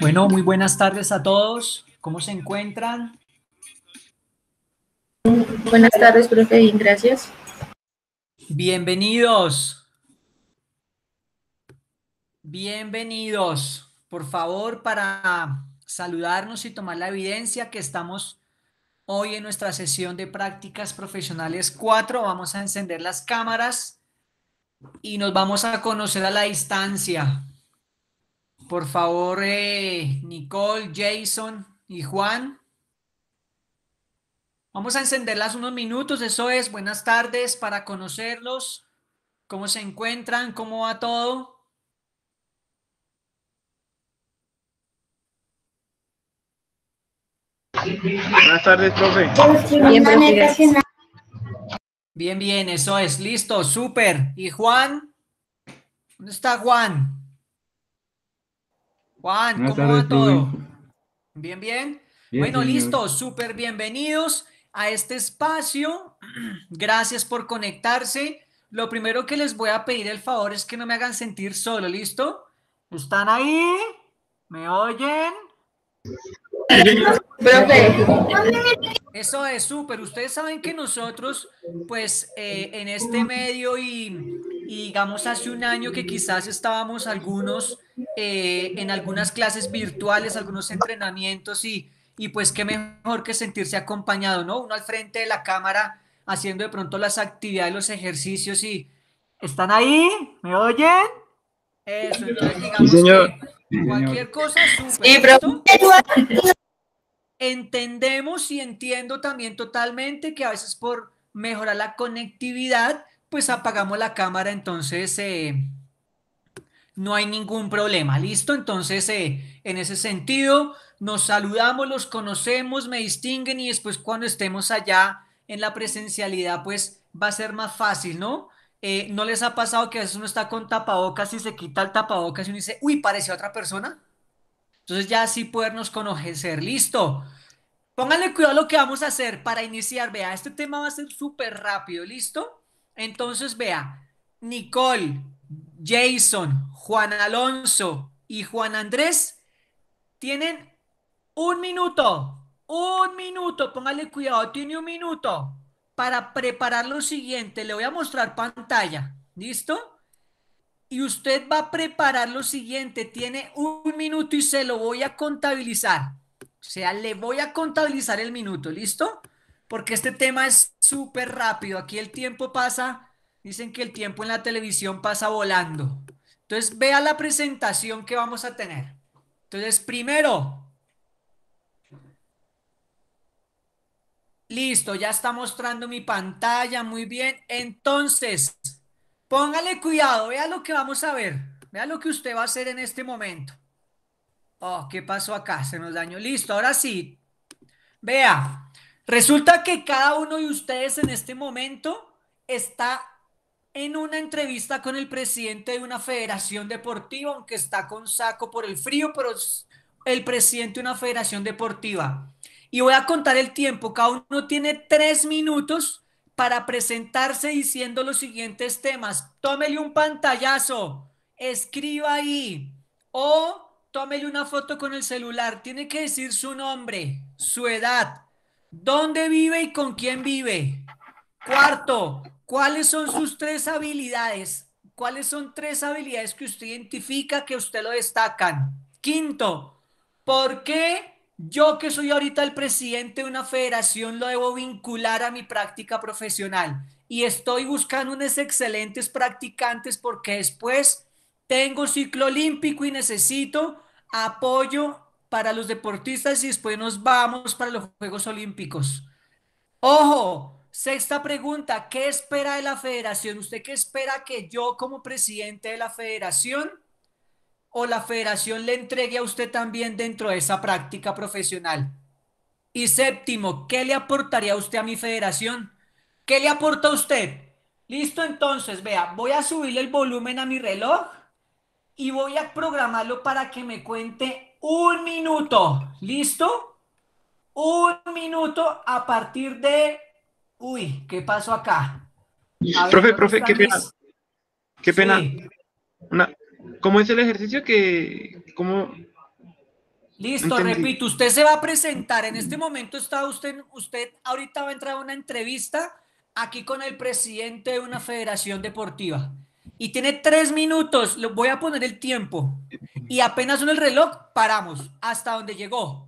Bueno, muy buenas tardes a todos. ¿Cómo se encuentran? Buenas tardes, profe, gracias. Bienvenidos. Bienvenidos. Por favor, para saludarnos y tomar la evidencia que estamos hoy en nuestra sesión de prácticas profesionales 4, vamos a encender las cámaras y nos vamos a conocer a la distancia. Por favor, eh, Nicole, Jason y Juan. Vamos a encenderlas unos minutos, eso es. Buenas tardes para conocerlos. ¿Cómo se encuentran? ¿Cómo va todo? Buenas tardes, profe. Bien, Bien, bien, eso es, listo, súper. ¿Y Juan? ¿Dónde está Juan? Juan, ¿cómo va todo? Bien, bien. bueno, listo, súper bienvenidos a este espacio. Gracias por conectarse. Lo primero que les voy a pedir el favor es que no me hagan sentir solo, ¿listo? ¿Están ahí? ¿Me oyen? Eso es súper. Ustedes saben que nosotros, pues eh, en este medio y, digamos hace un año que quizás estábamos algunos eh, en algunas clases virtuales, algunos entrenamientos y, pues qué mejor que sentirse acompañado, ¿no? Uno al frente de la cámara haciendo de pronto las actividades, los ejercicios y... ¿Están ahí? ¿Me oyen? Eso, digamos sí, señor. cualquier cosa súper. Entendemos y entiendo también totalmente que a veces por mejorar la conectividad, pues apagamos la cámara, entonces eh, no hay ningún problema, ¿listo? Entonces, eh, en ese sentido, nos saludamos, los conocemos, me distinguen y después cuando estemos allá en la presencialidad, pues va a ser más fácil, ¿no? Eh, ¿No les ha pasado que a veces uno está con tapabocas y se quita el tapabocas y uno dice, uy, pareció otra persona? Entonces ya así podernos conocer, listo. Pónganle cuidado lo que vamos a hacer para iniciar. Vea, este tema va a ser súper rápido, ¿listo? Entonces, vea, Nicole, Jason, Juan Alonso y Juan Andrés tienen un minuto, un minuto, póngale cuidado, tiene un minuto para preparar lo siguiente. Le voy a mostrar pantalla, ¿listo? Y usted va a preparar lo siguiente, tiene un minuto y se lo voy a contabilizar. O sea, le voy a contabilizar el minuto, ¿listo? Porque este tema es súper rápido. Aquí el tiempo pasa, dicen que el tiempo en la televisión pasa volando. Entonces, vea la presentación que vamos a tener. Entonces, primero, listo, ya está mostrando mi pantalla, muy bien. Entonces, póngale cuidado, vea lo que vamos a ver, vea lo que usted va a hacer en este momento. Oh, ¿qué pasó acá? Se nos dañó. Listo, ahora sí. Vea, resulta que cada uno de ustedes en este momento está en una entrevista con el presidente de una federación deportiva, aunque está con saco por el frío, pero es el presidente de una federación deportiva. Y voy a contar el tiempo. Cada uno tiene tres minutos para presentarse diciendo los siguientes temas. Tómele un pantallazo, escriba ahí o tómele una foto con el celular. Tiene que decir su nombre, su edad, dónde vive y con quién vive. Cuarto, ¿cuáles son sus tres habilidades? ¿Cuáles son tres habilidades que usted identifica que usted lo destacan? Quinto, ¿por qué yo que soy ahorita el presidente de una federación lo debo vincular a mi práctica profesional? Y estoy buscando unos excelentes practicantes porque después tengo ciclo olímpico y necesito apoyo para los deportistas y después nos vamos para los Juegos Olímpicos. Ojo, sexta pregunta, ¿qué espera de la federación? ¿Usted qué espera que yo como presidente de la federación o la federación le entregue a usted también dentro de esa práctica profesional? Y séptimo, ¿qué le aportaría usted a mi federación? ¿Qué le aporta a usted? Listo, entonces, vea, voy a subirle el volumen a mi reloj y voy a programarlo para que me cuente un minuto. ¿Listo? Un minuto a partir de... Uy, ¿qué pasó acá? profe, profe, qué pena. Qué pena. ¿Cómo es el ejercicio que... ¿Cómo... Listo, repito, usted se va a presentar. En este momento está usted, usted ahorita va a entrar a una entrevista aquí con el presidente de una federación deportiva y tiene tres minutos, lo voy a poner el tiempo. Y apenas son el reloj, paramos hasta donde llegó.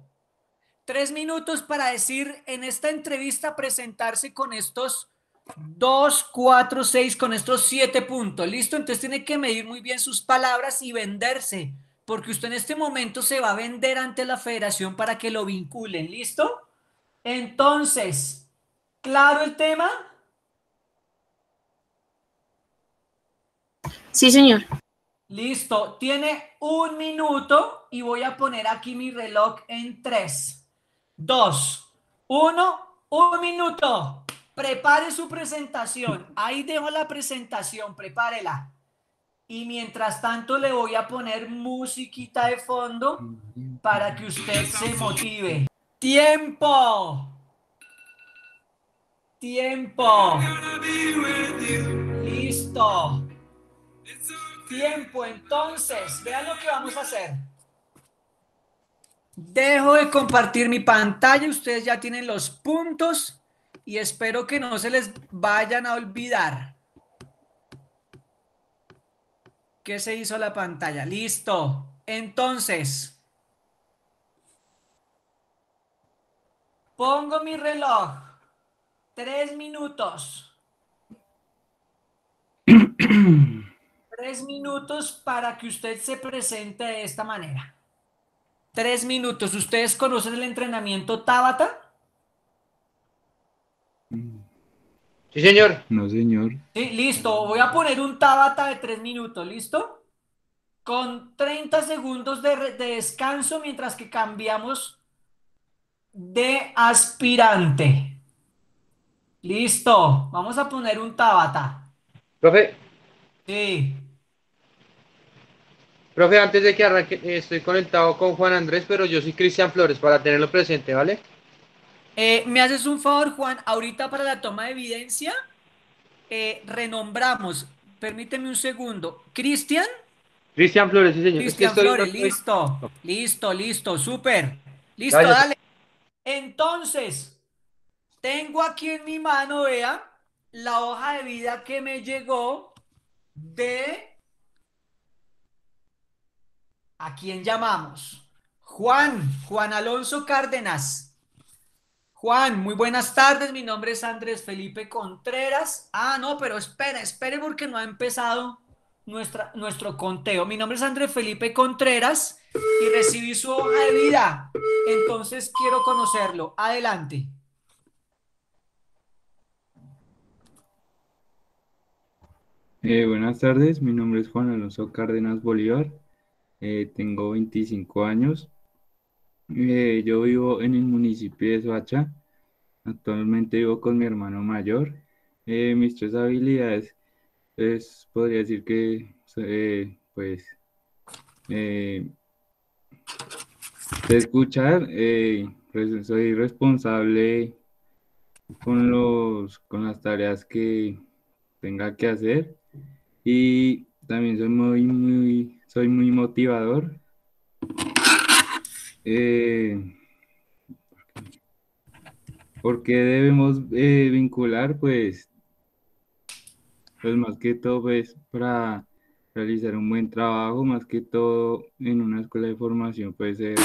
Tres minutos para decir en esta entrevista presentarse con estos dos, cuatro, seis, con estos siete puntos. ¿Listo? Entonces tiene que medir muy bien sus palabras y venderse, porque usted en este momento se va a vender ante la federación para que lo vinculen. ¿Listo? Entonces, ¿claro el tema? Sí, señor. Listo, tiene un minuto y voy a poner aquí mi reloj en tres, dos, uno, un minuto. Prepare su presentación. Ahí dejo la presentación, prepárela. Y mientras tanto le voy a poner musiquita de fondo para que usted se motive. Tiempo. Tiempo. Listo tiempo. Entonces, vean lo que vamos a hacer. Dejo de compartir mi pantalla. Ustedes ya tienen los puntos y espero que no se les vayan a olvidar. ¿Qué se hizo la pantalla? Listo. Entonces, pongo mi reloj. Tres minutos. Tres minutos para que usted se presente de esta manera. Tres minutos. ¿Ustedes conocen el entrenamiento Tabata? Sí, señor. No, señor. Sí, listo. Voy a poner un Tabata de tres minutos. ¿Listo? Con 30 segundos de, descanso mientras que cambiamos de aspirante. Listo. Vamos a poner un Tabata. Profe. Sí. Profe, antes de que arranque, eh, estoy conectado con Juan Andrés, pero yo soy Cristian Flores, para tenerlo presente, ¿vale? Eh, me haces un favor, Juan, ahorita para la toma de evidencia, eh, renombramos, permíteme un segundo, Cristian. Cristian Flores, sí, señor. Cristian Flores, listo, listo, listo, súper. Listo, dale. Entonces, tengo aquí en mi mano, vea, la hoja de vida que me llegó de ¿A quién llamamos? Juan, Juan Alonso Cárdenas. Juan, muy buenas tardes. Mi nombre es Andrés Felipe Contreras. Ah, no, pero espera, espere porque no ha empezado nuestra, nuestro conteo. Mi nombre es Andrés Felipe Contreras y recibí su hoja de vida. Entonces quiero conocerlo. Adelante. Eh, buenas tardes, mi nombre es Juan Alonso Cárdenas Bolívar eh, tengo 25 años. Eh, yo vivo en el municipio de Soacha. Actualmente vivo con mi hermano mayor. Eh, mis tres habilidades, pues, podría decir que, pues, de escuchar, pues, soy responsable con, los, con las tareas que tenga que hacer y también soy muy, muy soy muy motivador. Eh, porque debemos eh, vincular? Pues, pues más que todo, pues para realizar un buen trabajo, más que todo en una escuela de formación, pues ser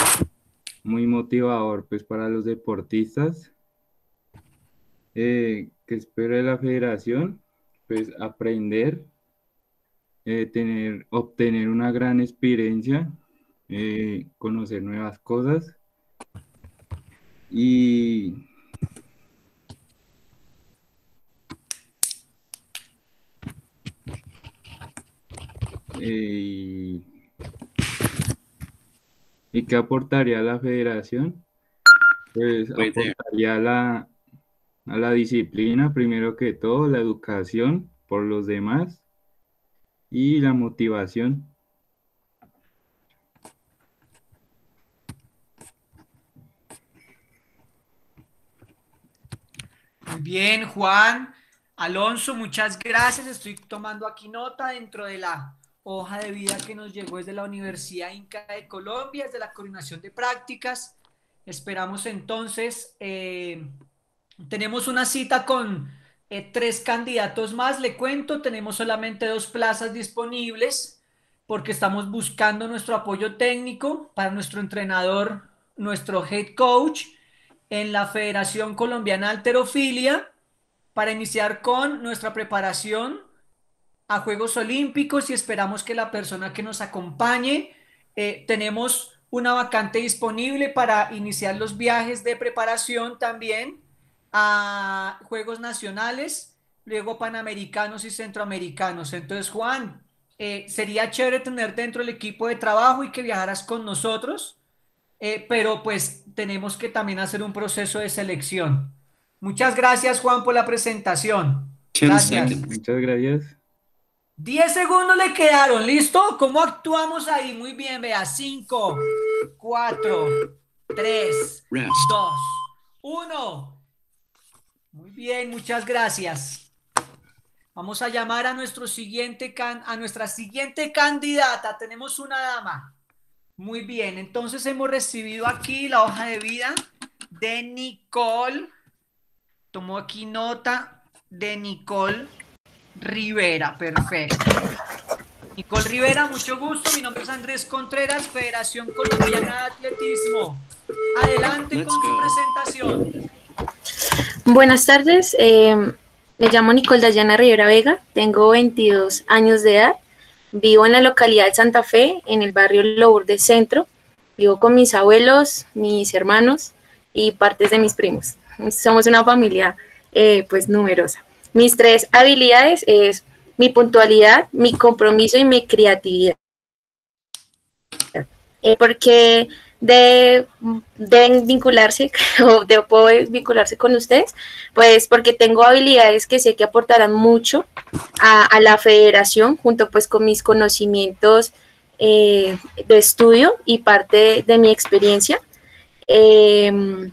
muy motivador pues para los deportistas. Eh, que espero de la federación, pues aprender eh, tener, obtener una gran experiencia, eh, conocer nuevas cosas y eh, ¿Y qué aportaría la federación? Pues aportaría la, a la disciplina, primero que todo, la educación por los demás, y la motivación. Muy bien, Juan. Alonso, muchas gracias. Estoy tomando aquí nota dentro de la hoja de vida que nos llegó desde la Universidad Inca de Colombia, Es de la coordinación de prácticas. Esperamos entonces, eh, tenemos una cita con eh, tres candidatos más. Le cuento, tenemos solamente dos plazas disponibles porque estamos buscando nuestro apoyo técnico para nuestro entrenador, nuestro head coach en la Federación Colombiana de Alterofilia para iniciar con nuestra preparación a Juegos Olímpicos y esperamos que la persona que nos acompañe eh, tenemos una vacante disponible para iniciar los viajes de preparación también a Juegos Nacionales, luego Panamericanos y Centroamericanos. Entonces, Juan, eh, sería chévere tener dentro del equipo de trabajo y que viajaras con nosotros, eh, pero pues tenemos que también hacer un proceso de selección. Muchas gracias, Juan, por la presentación. Gracias. Muchas gracias. 10 segundos le quedaron, ¿listo? ¿Cómo actuamos ahí? Muy bien, vea. 5, 4, 3, 2, 1. Muy bien, muchas gracias. Vamos a llamar a, nuestro siguiente can a nuestra siguiente candidata. Tenemos una dama. Muy bien, entonces hemos recibido aquí la hoja de vida de Nicole. Tomó aquí nota de Nicole Rivera. Perfecto. Nicole Rivera, mucho gusto. Mi nombre es Andrés Contreras, Federación Colombiana de Atletismo. Adelante con su presentación. Buenas tardes, eh, me llamo Nicole Dayana Rivera Vega, tengo 22 años de edad, vivo en la localidad de Santa Fe, en el barrio Lourdes Centro, vivo con mis abuelos, mis hermanos y partes de mis primos. Somos una familia eh, pues numerosa. Mis tres habilidades es mi puntualidad, mi compromiso y mi creatividad. Eh, porque de deben vincularse o de poder vincularse con ustedes, pues porque tengo habilidades que sé que aportarán mucho a, la federación junto pues con mis conocimientos eh, de estudio y parte de, mi experiencia. Em,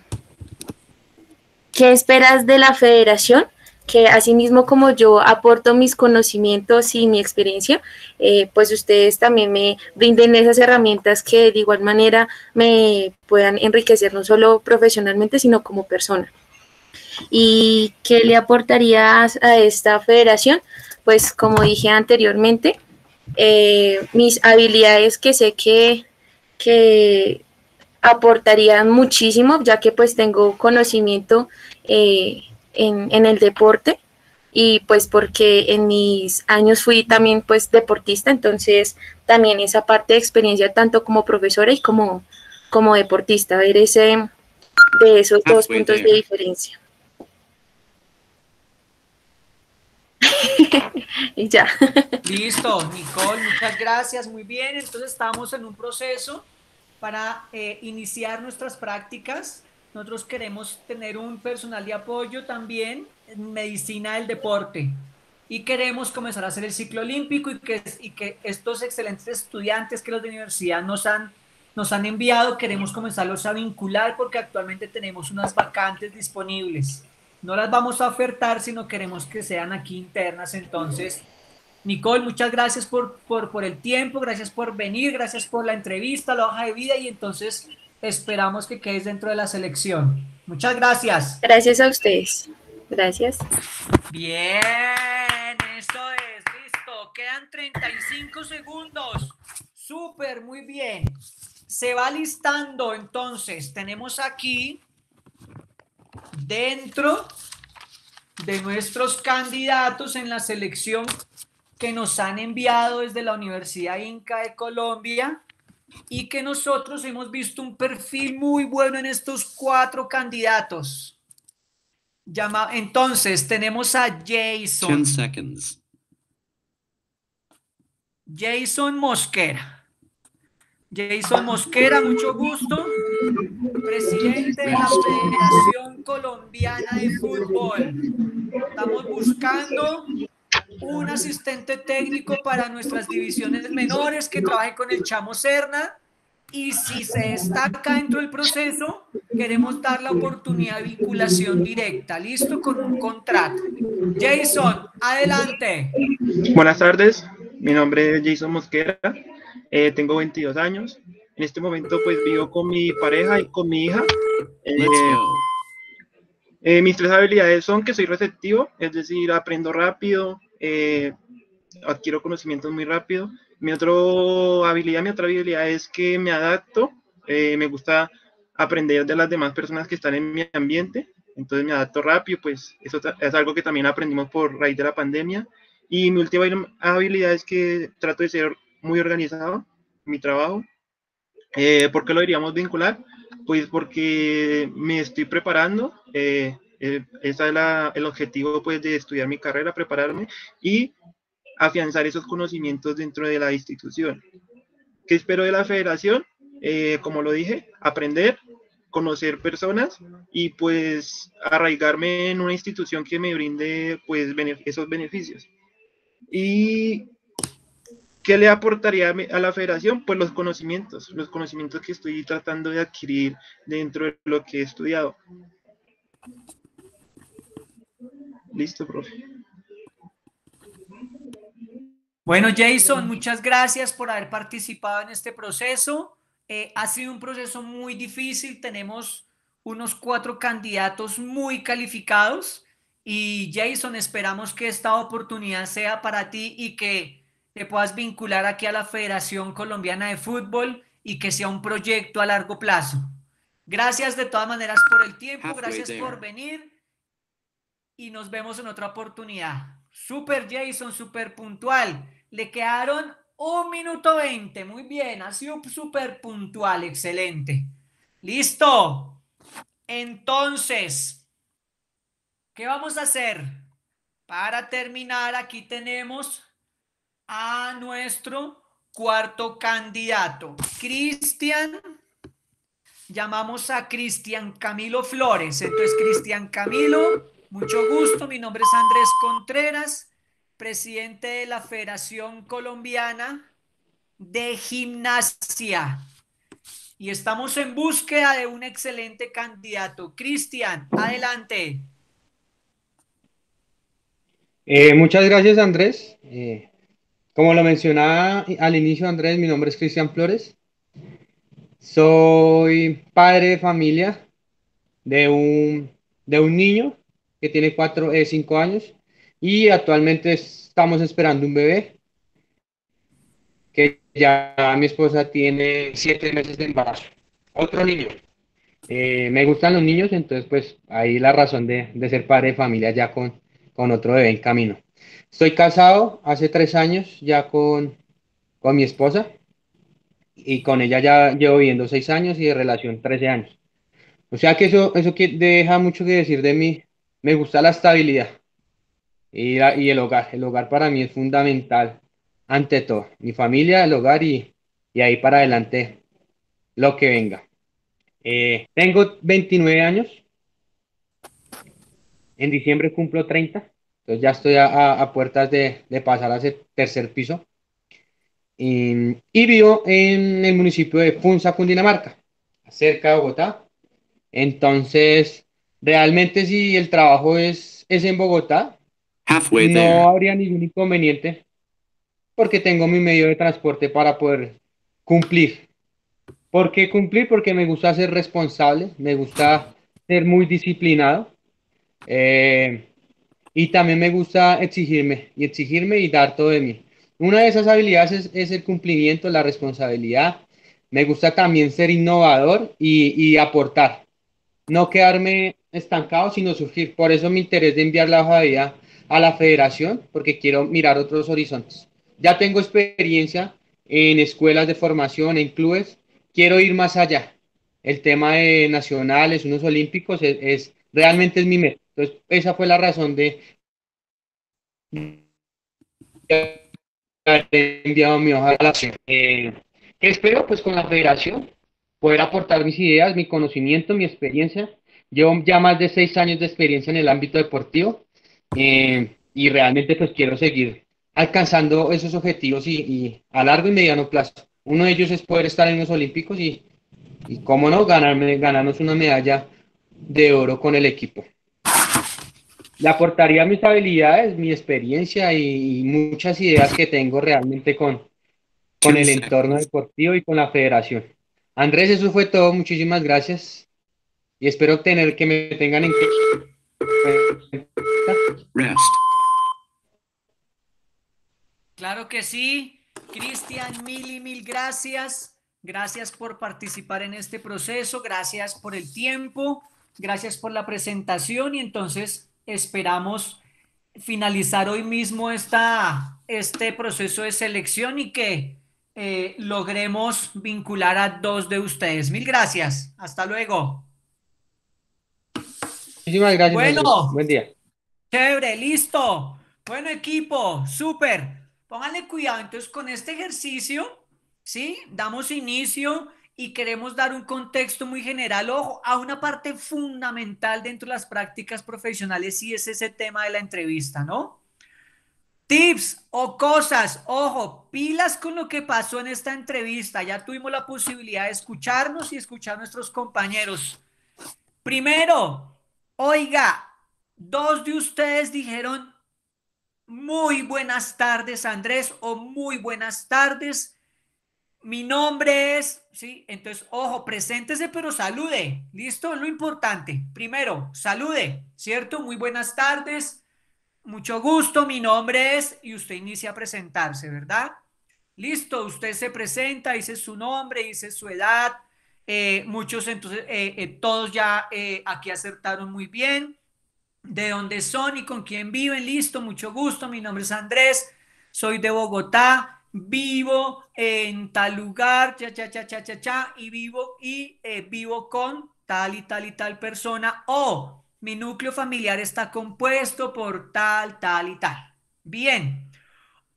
¿Qué esperas de la federación? que asimismo como yo aporto mis conocimientos y mi experiencia, eh, pues ustedes también me brinden esas herramientas que de igual manera me puedan enriquecer no solo profesionalmente, sino como persona. ¿Y qué le aportarías a esta federación? Pues como dije anteriormente, eh, mis habilidades que sé que, aportarían muchísimo, ya que pues tengo conocimiento eh, en, el deporte y pues porque en mis años fui también pues deportista, entonces también esa parte de experiencia tanto como profesora y como, como deportista, ver ese de esos ah, dos puntos de diferencia. y ya. Listo, Nicole, muchas gracias, muy bien, entonces estamos en un proceso para eh, iniciar nuestras prácticas nosotros queremos tener un personal de apoyo también en medicina del deporte y queremos comenzar a hacer el ciclo olímpico y que, y que estos excelentes estudiantes que los de universidad nos han, nos han enviado, queremos comenzarlos a vincular porque actualmente tenemos unas vacantes disponibles. No las vamos a ofertar, sino queremos que sean aquí internas. Entonces, Nicole, muchas gracias por, por, por el tiempo, gracias por venir, gracias por la entrevista, la hoja de vida y entonces Esperamos que quedes dentro de la selección. Muchas gracias. Gracias a ustedes. Gracias. Bien, eso es, listo. Quedan 35 segundos. Súper, muy bien. Se va listando, entonces, tenemos aquí dentro de nuestros candidatos en la selección que nos han enviado desde la Universidad Inca de Colombia y que nosotros hemos visto un perfil muy bueno en estos cuatro candidatos. Llama, entonces, tenemos a Jason. seconds. Jason Mosquera. Jason Mosquera, mucho gusto. Presidente de la Federación Colombiana de Fútbol. Estamos buscando un asistente técnico para nuestras divisiones menores que trabaje con el Chamo Serna. Y si se destaca dentro del proceso, queremos dar la oportunidad de vinculación directa, listo, con un contrato. Jason, adelante. Buenas tardes, mi nombre es Jason Mosquera, eh, tengo 22 años. En este momento pues vivo con mi pareja y con mi hija. Eh, eh, mis tres habilidades son que soy receptivo, es decir, aprendo rápido, eh, adquiero conocimientos muy rápido. Mi otra habilidad, mi otra habilidad es que me adapto, eh, me gusta aprender de las demás personas que están en mi ambiente, entonces me adapto rápido, pues eso es algo que también aprendimos por raíz de la pandemia. Y mi última habilidad es que trato de ser muy organizado en mi trabajo. Eh, ¿Por qué lo diríamos vincular? Pues porque me estoy preparando, eh, eh, ese es el objetivo pues, de estudiar mi carrera, prepararme y afianzar esos conocimientos dentro de la institución. ¿Qué espero de la federación? Eh, como lo dije, aprender, conocer personas y pues arraigarme en una institución que me brinde pues esos beneficios. ¿Y qué le aportaría a la federación? Pues los conocimientos, los conocimientos que estoy tratando de adquirir dentro de lo que he estudiado. Listo, profe. Bueno, Jason, muchas gracias por haber participado en este proceso. Eh, ha sido un proceso muy difícil. Tenemos unos cuatro candidatos muy calificados. Y Jason, esperamos que esta oportunidad sea para ti y que te puedas vincular aquí a la Federación Colombiana de Fútbol y que sea un proyecto a largo plazo. Gracias de todas maneras por el tiempo, gracias por venir y nos vemos en otra oportunidad. Super Jason, super puntual. Le quedaron un minuto veinte. Muy bien, así sido súper puntual, excelente. Listo. Entonces, ¿qué vamos a hacer? Para terminar, aquí tenemos a nuestro cuarto candidato, Cristian. Llamamos a Cristian Camilo Flores. Esto es Cristian Camilo mucho gusto, mi nombre es Andrés Contreras, presidente de la Federación Colombiana de Gimnasia. Y estamos en búsqueda de un excelente candidato. Cristian, adelante. Eh, muchas gracias, Andrés. Eh, como lo mencionaba al inicio, Andrés, mi nombre es Cristian Flores. Soy padre de familia de de un niño que tiene cuatro, eh, cinco años, y actualmente estamos esperando un bebé, que ya mi esposa tiene siete meses de embarazo. Otro niño. Eh, me gustan los niños, entonces pues ahí la razón de, de ser padre de familia ya con, con otro bebé en camino. Estoy casado hace tres años ya con, con mi esposa y con ella ya llevo viviendo seis años y de relación 13 años. O sea que eso, eso que deja mucho que decir de mí, me gusta la estabilidad y, y, el hogar. El hogar para mí es fundamental, ante todo. Mi familia, el hogar y, ahí para adelante lo que venga. Eh, tengo 29 años. En diciembre cumplo 30. Entonces ya estoy a, puertas de, pasar a ese tercer piso. Y, y, vivo en el municipio de Funza, Cundinamarca, cerca de Bogotá. Entonces, realmente si el trabajo es, es en Bogotá, no habría ningún inconveniente porque tengo mi medio de transporte para poder cumplir. ¿Por qué cumplir? Porque me gusta ser responsable, me gusta ser muy disciplinado eh, y también me gusta exigirme y exigirme y dar todo de mí. Una de esas habilidades es, el cumplimiento, la responsabilidad. Me gusta también ser innovador y, y aportar no quedarme estancado, sino surgir. Por eso mi interés de enviar la hoja de vida a la federación, porque quiero mirar otros horizontes. Ya tengo experiencia en escuelas de formación, en clubes, quiero ir más allá. El tema de nacionales, unos olímpicos, e-, es, realmente es mi meta. Entonces, esa fue la razón de enviado mi hoja a la eh, espero pues con la federación poder aportar mis ideas, mi conocimiento, mi experiencia Llevo ya más de seis años de experiencia en el ámbito deportivo eh, y realmente pues quiero seguir alcanzando esos objetivos y, a largo y mediano plazo. Uno de ellos es poder estar en los Olímpicos y, y cómo no, ganarme, ganarnos una medalla de oro con el equipo. Le aportaría mis habilidades, mi experiencia y, muchas ideas que tengo realmente con, con el entorno deportivo y con la federación. Andrés, eso fue todo. Muchísimas gracias y espero tener que me tengan en Rest. Claro que sí. Cristian, mil y mil gracias. Gracias por participar en este proceso. Gracias por el tiempo. Gracias por la presentación. Y entonces esperamos finalizar hoy mismo esta, este proceso de selección y que eh, logremos vincular a dos de ustedes. Mil gracias. Hasta luego. Bueno, buen día. Chévere, listo. Bueno, equipo, súper. Pónganle cuidado. Entonces, con este ejercicio, ¿sí? Damos inicio y queremos dar un contexto muy general, ojo, a una parte fundamental dentro de las prácticas profesionales y es ese tema de la entrevista, ¿no? Tips o cosas, ojo, pilas con lo que pasó en esta entrevista. Ya tuvimos la posibilidad de escucharnos y escuchar a nuestros compañeros. Primero, Oiga, dos de ustedes dijeron muy buenas tardes, Andrés, o muy buenas tardes. Mi nombre es, ¿sí? Entonces, ojo, preséntese, pero salude. ¿Listo? Lo importante. Primero, salude, ¿cierto? Muy buenas tardes. Mucho gusto, mi nombre es, y usted inicia a presentarse, ¿verdad? Listo, usted se presenta, dice su nombre, dice su edad, eh, muchos, entonces, eh, eh, todos ya aquí acertaron muy bien. ¿De dónde son y con quién viven? Listo, mucho gusto. Mi nombre es Andrés, soy de Bogotá vivo en tal lugar, cha, cha, cha, cha, cha, cha, y vivo y vivo con tal y tal y tal persona, o mi núcleo familiar está compuesto por tal, tal y tal. Bien,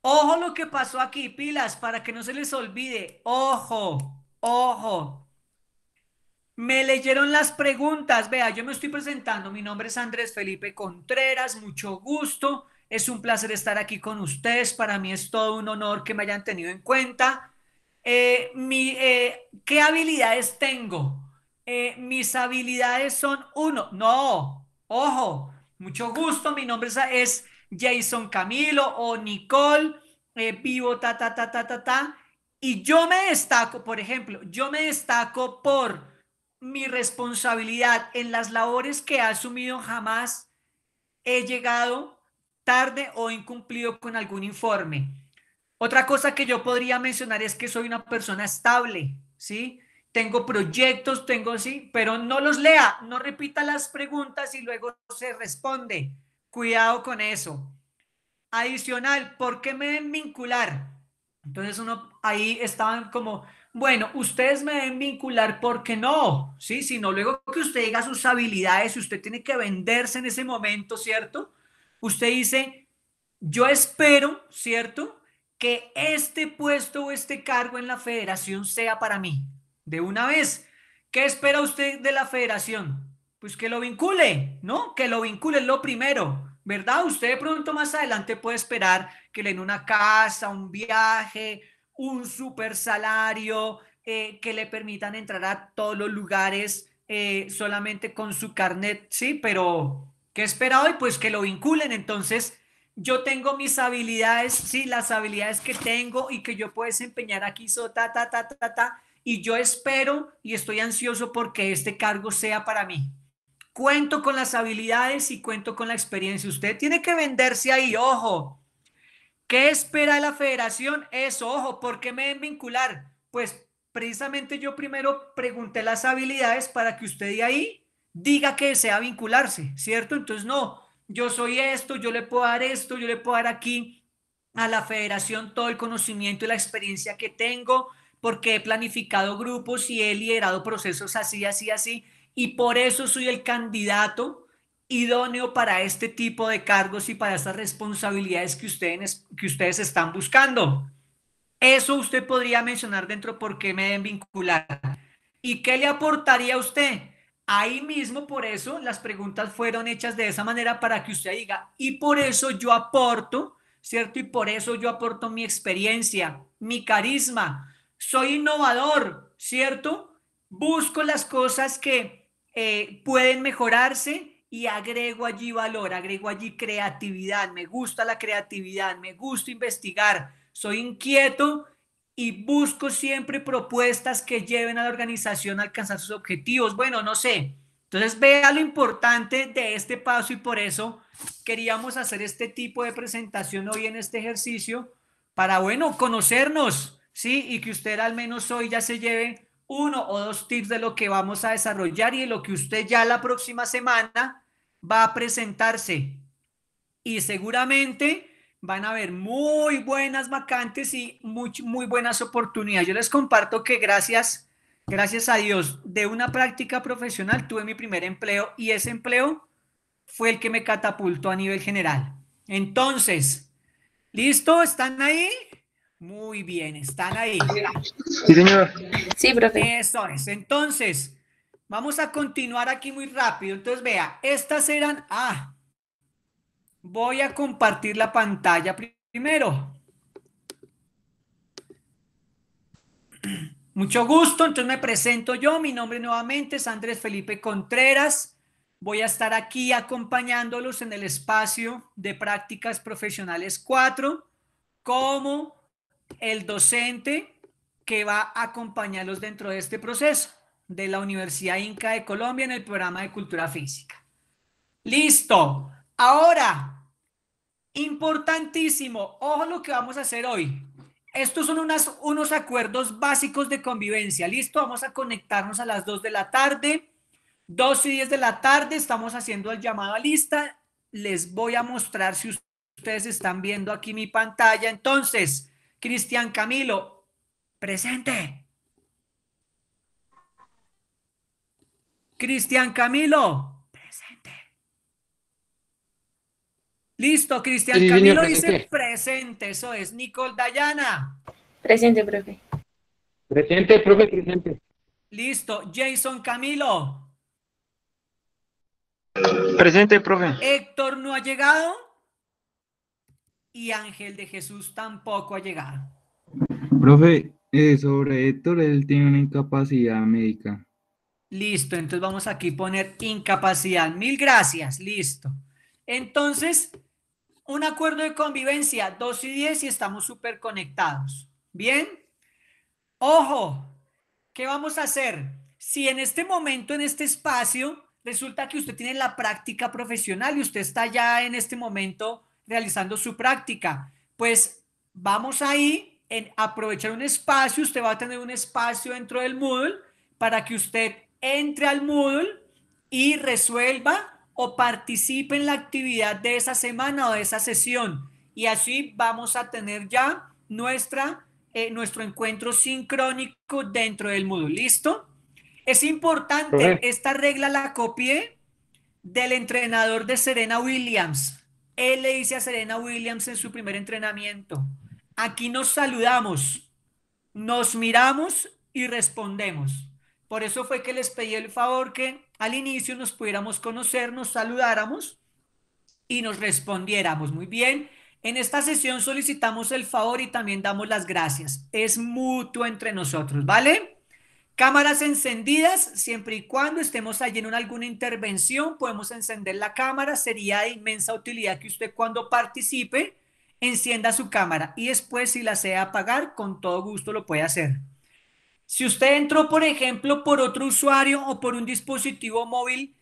ojo lo que pasó aquí, pilas, para que no se les olvide, ojo, ojo, me leyeron las preguntas. Vea, yo me estoy presentando. Mi nombre es Andrés Felipe Contreras. Mucho gusto. Es un placer estar aquí con ustedes. Para mí es todo un honor que me hayan tenido en cuenta. Eh, mi, eh, ¿Qué habilidades tengo? Eh, mis habilidades son uno. No, ojo. Mucho gusto. Mi nombre es Jason Camilo o Nicole. vivo, ta, ta, ta, ta, ta, ta. Y yo me destaco, por ejemplo, yo me destaco por mi responsabilidad en las labores que ha asumido jamás he llegado tarde o incumplido con algún informe. Otra cosa que yo podría mencionar es que soy una persona estable, ¿sí? Tengo proyectos, tengo sí, pero no los lea, no repita las preguntas y luego se responde. Cuidado con eso. Adicional, ¿por qué me deben vincular? Entonces uno ahí estaban como, bueno, ustedes me deben vincular porque no, ¿sí? Sino luego que usted diga sus habilidades, usted tiene que venderse en ese momento, ¿cierto? Usted dice, yo espero, ¿cierto? Que este puesto o este cargo en la federación sea para mí. De una vez, ¿qué espera usted de la federación? Pues que lo vincule, ¿no? Que lo vincule es lo primero, ¿verdad? Usted de pronto más adelante puede esperar que le den una casa, un viaje, un super salario, eh, que le permitan entrar a todos los lugares eh, solamente con su carnet, sí, pero ¿qué esperado? Y Pues que lo vinculen. Entonces, yo tengo mis habilidades, sí, las habilidades que tengo y que yo puedo desempeñar aquí, so, ta, ta, ta, y yo espero y estoy ansioso porque este cargo sea para mí. Cuento con las habilidades y cuento con la experiencia. Usted tiene que venderse ahí, ojo, ¿Qué espera la federación? Eso, ojo, ¿por qué me deben vincular? Pues precisamente yo primero pregunté las habilidades para que usted de ahí diga que desea vincularse, ¿cierto? Entonces, no, yo soy esto, yo le puedo dar esto, yo le puedo dar aquí a la federación todo el conocimiento y la experiencia que tengo, porque he planificado grupos y he liderado procesos así, así, así, y por eso soy el candidato idóneo para este tipo de cargos y para estas responsabilidades que ustedes, que ustedes están buscando. Eso usted podría mencionar dentro por qué me deben vincular. ¿Y qué le aportaría a usted? Ahí mismo, por eso, las preguntas fueron hechas de esa manera para que usted diga, y por eso yo aporto, ¿cierto? Y por eso yo aporto mi experiencia, mi carisma, soy innovador, ¿cierto? Busco las cosas que eh, pueden mejorarse y agrego allí valor, agrego allí creatividad, me gusta la creatividad, me gusta investigar, soy inquieto y busco siempre propuestas que lleven a la organización a alcanzar sus objetivos. Bueno, no sé. Entonces vea lo importante de este paso y por eso queríamos hacer este tipo de presentación hoy en este ejercicio para, bueno, conocernos, ¿sí? Y que usted al menos hoy ya se lleve uno o dos tips de lo que vamos a desarrollar y de lo que usted ya la próxima semana va a presentarse. Y seguramente van a haber muy buenas vacantes y muy, muy buenas oportunidades. Yo les comparto que gracias, gracias a Dios, de una práctica profesional tuve mi primer empleo y ese empleo fue el que me catapultó a nivel general. Entonces, ¿listo? ¿Están ahí? Muy bien, están ahí. Sí, señor. Sí, profe. Eso es. Entonces, vamos a continuar aquí muy rápido. Entonces, vea, estas eran... Ah, voy a compartir la pantalla primero. Mucho gusto, entonces me presento yo. Mi nombre nuevamente es Andrés Felipe Contreras. Voy a estar aquí acompañándolos en el espacio de prácticas profesionales 4 como el docente que va a acompañarlos dentro de este proceso de la Universidad Inca de Colombia en el programa de cultura física. Listo. Ahora, importantísimo, ojo lo que vamos a hacer hoy. Estos son unas, unos acuerdos básicos de convivencia. Listo, vamos a conectarnos a las 2 de la tarde. 2 y 10 de la tarde estamos haciendo el llamado a lista. Les voy a mostrar si ustedes están viendo aquí mi pantalla. Entonces, Cristian Camilo, presente. Cristian Camilo, presente. Listo, Cristian Camilo dice presente. Eso es Nicole Dayana. Presente, profe. Presente, profe, presente. Listo, Jason Camilo. Presente, profe. Héctor no ha llegado y Ángel de Jesús tampoco ha llegado. Profe, eh, sobre Héctor, él tiene una incapacidad médica. Listo, entonces vamos aquí a poner incapacidad. Mil gracias, listo. Entonces, un acuerdo de convivencia, 2 y 10 y estamos súper conectados. Bien, ojo, ¿qué vamos a hacer? Si en este momento, en este espacio, resulta que usted tiene la práctica profesional y usted está ya en este momento realizando su práctica. Pues vamos ahí en aprovechar un espacio, usted va a tener un espacio dentro del Moodle para que usted entre al Moodle y resuelva o participe en la actividad de esa semana o de esa sesión. Y así vamos a tener ya nuestra, eh, nuestro encuentro sincrónico dentro del Moodle. ¿Listo? Es importante, esta regla la copié del entrenador de Serena Williams. Él le dice a Serena Williams en su primer entrenamiento, aquí nos saludamos, nos miramos y respondemos. Por eso fue que les pedí el favor que al inicio nos pudiéramos conocer, nos saludáramos y nos respondiéramos. Muy bien, en esta sesión solicitamos el favor y también damos las gracias. Es mutuo entre nosotros, ¿vale? Cámaras encendidas, siempre y cuando estemos allí en alguna intervención, podemos encender la cámara. Sería de inmensa utilidad que usted cuando participe encienda su cámara y después si la sea apagar, con todo gusto lo puede hacer. Si usted entró, por ejemplo, por otro usuario o por un dispositivo móvil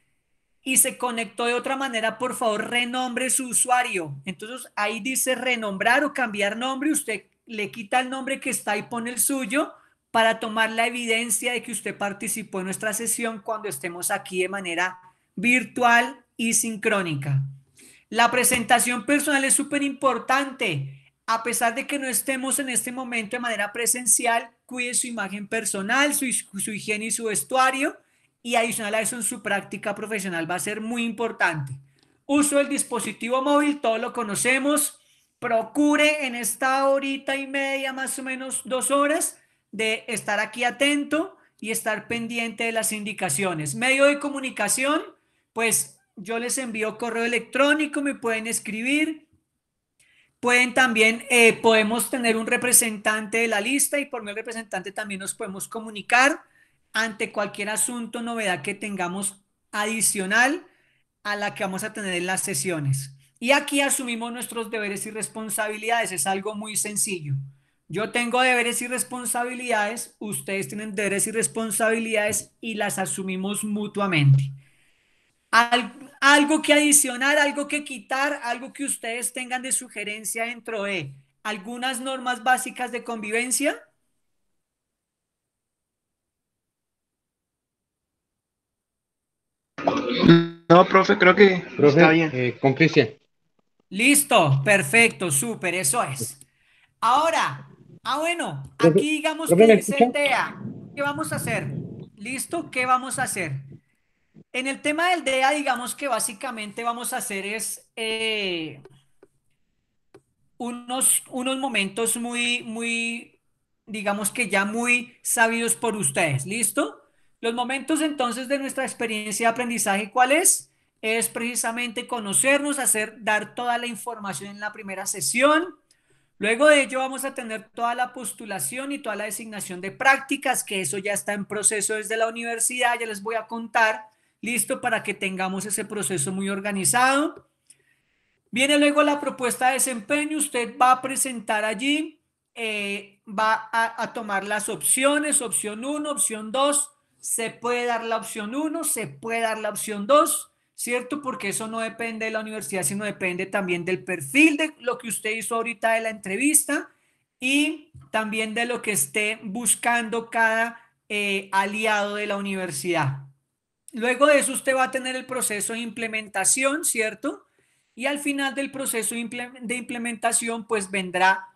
y se conectó de otra manera, por favor, renombre su usuario. Entonces ahí dice renombrar o cambiar nombre, usted le quita el nombre que está y pone el suyo para tomar la evidencia de que usted participó en nuestra sesión cuando estemos aquí de manera virtual y sincrónica. La presentación personal es súper importante. A pesar de que no estemos en este momento de manera presencial, cuide su imagen personal, su, su higiene y su vestuario y adicional a eso en su práctica profesional va a ser muy importante. Uso del dispositivo móvil, todo lo conocemos. Procure en esta horita y media, más o menos dos horas, de estar aquí atento y estar pendiente de las indicaciones. Medio de comunicación, pues yo les envío correo electrónico, me pueden escribir. Pueden también, eh, podemos tener un representante de la lista y por medio representante también nos podemos comunicar ante cualquier asunto, novedad que tengamos adicional a la que vamos a tener en las sesiones. Y aquí asumimos nuestros deberes y responsabilidades. Es algo muy sencillo. Yo tengo deberes y responsabilidades, ustedes tienen deberes y responsabilidades y las asumimos mutuamente. algo que adicionar, algo que quitar, algo que ustedes tengan de sugerencia dentro de algunas normas básicas de convivencia. No, profe, creo que está bien. Eh, con Cristian. Listo, perfecto, súper, eso es. Ahora, Ah, bueno, aquí digamos que el DEA. ¿Qué vamos a hacer? ¿Listo? ¿Qué vamos a hacer? En el tema del DEA, digamos que básicamente vamos a hacer es eh, unos, unos momentos muy, muy, digamos que ya muy sabidos por ustedes. ¿Listo? Los momentos entonces de nuestra experiencia de aprendizaje, ¿cuál es? Es precisamente conocernos, hacer, dar toda la información en la primera sesión Luego de ello vamos a tener toda la postulación y toda la designación de prácticas, que eso ya está en proceso desde la universidad, ya les voy a contar, listo, para que tengamos ese proceso muy organizado. Viene luego la propuesta de desempeño, usted va a presentar allí, eh, va a, a, tomar las opciones, opción 1, opción 2, se puede dar la opción 1, se puede dar la opción 2, ¿cierto? Porque eso no depende de la universidad, sino depende también del perfil de lo que usted hizo ahorita de la entrevista y también de lo que esté buscando cada eh, aliado de la universidad. Luego de eso usted va a tener el proceso de implementación, ¿cierto? Y al final del proceso de implementación, pues vendrá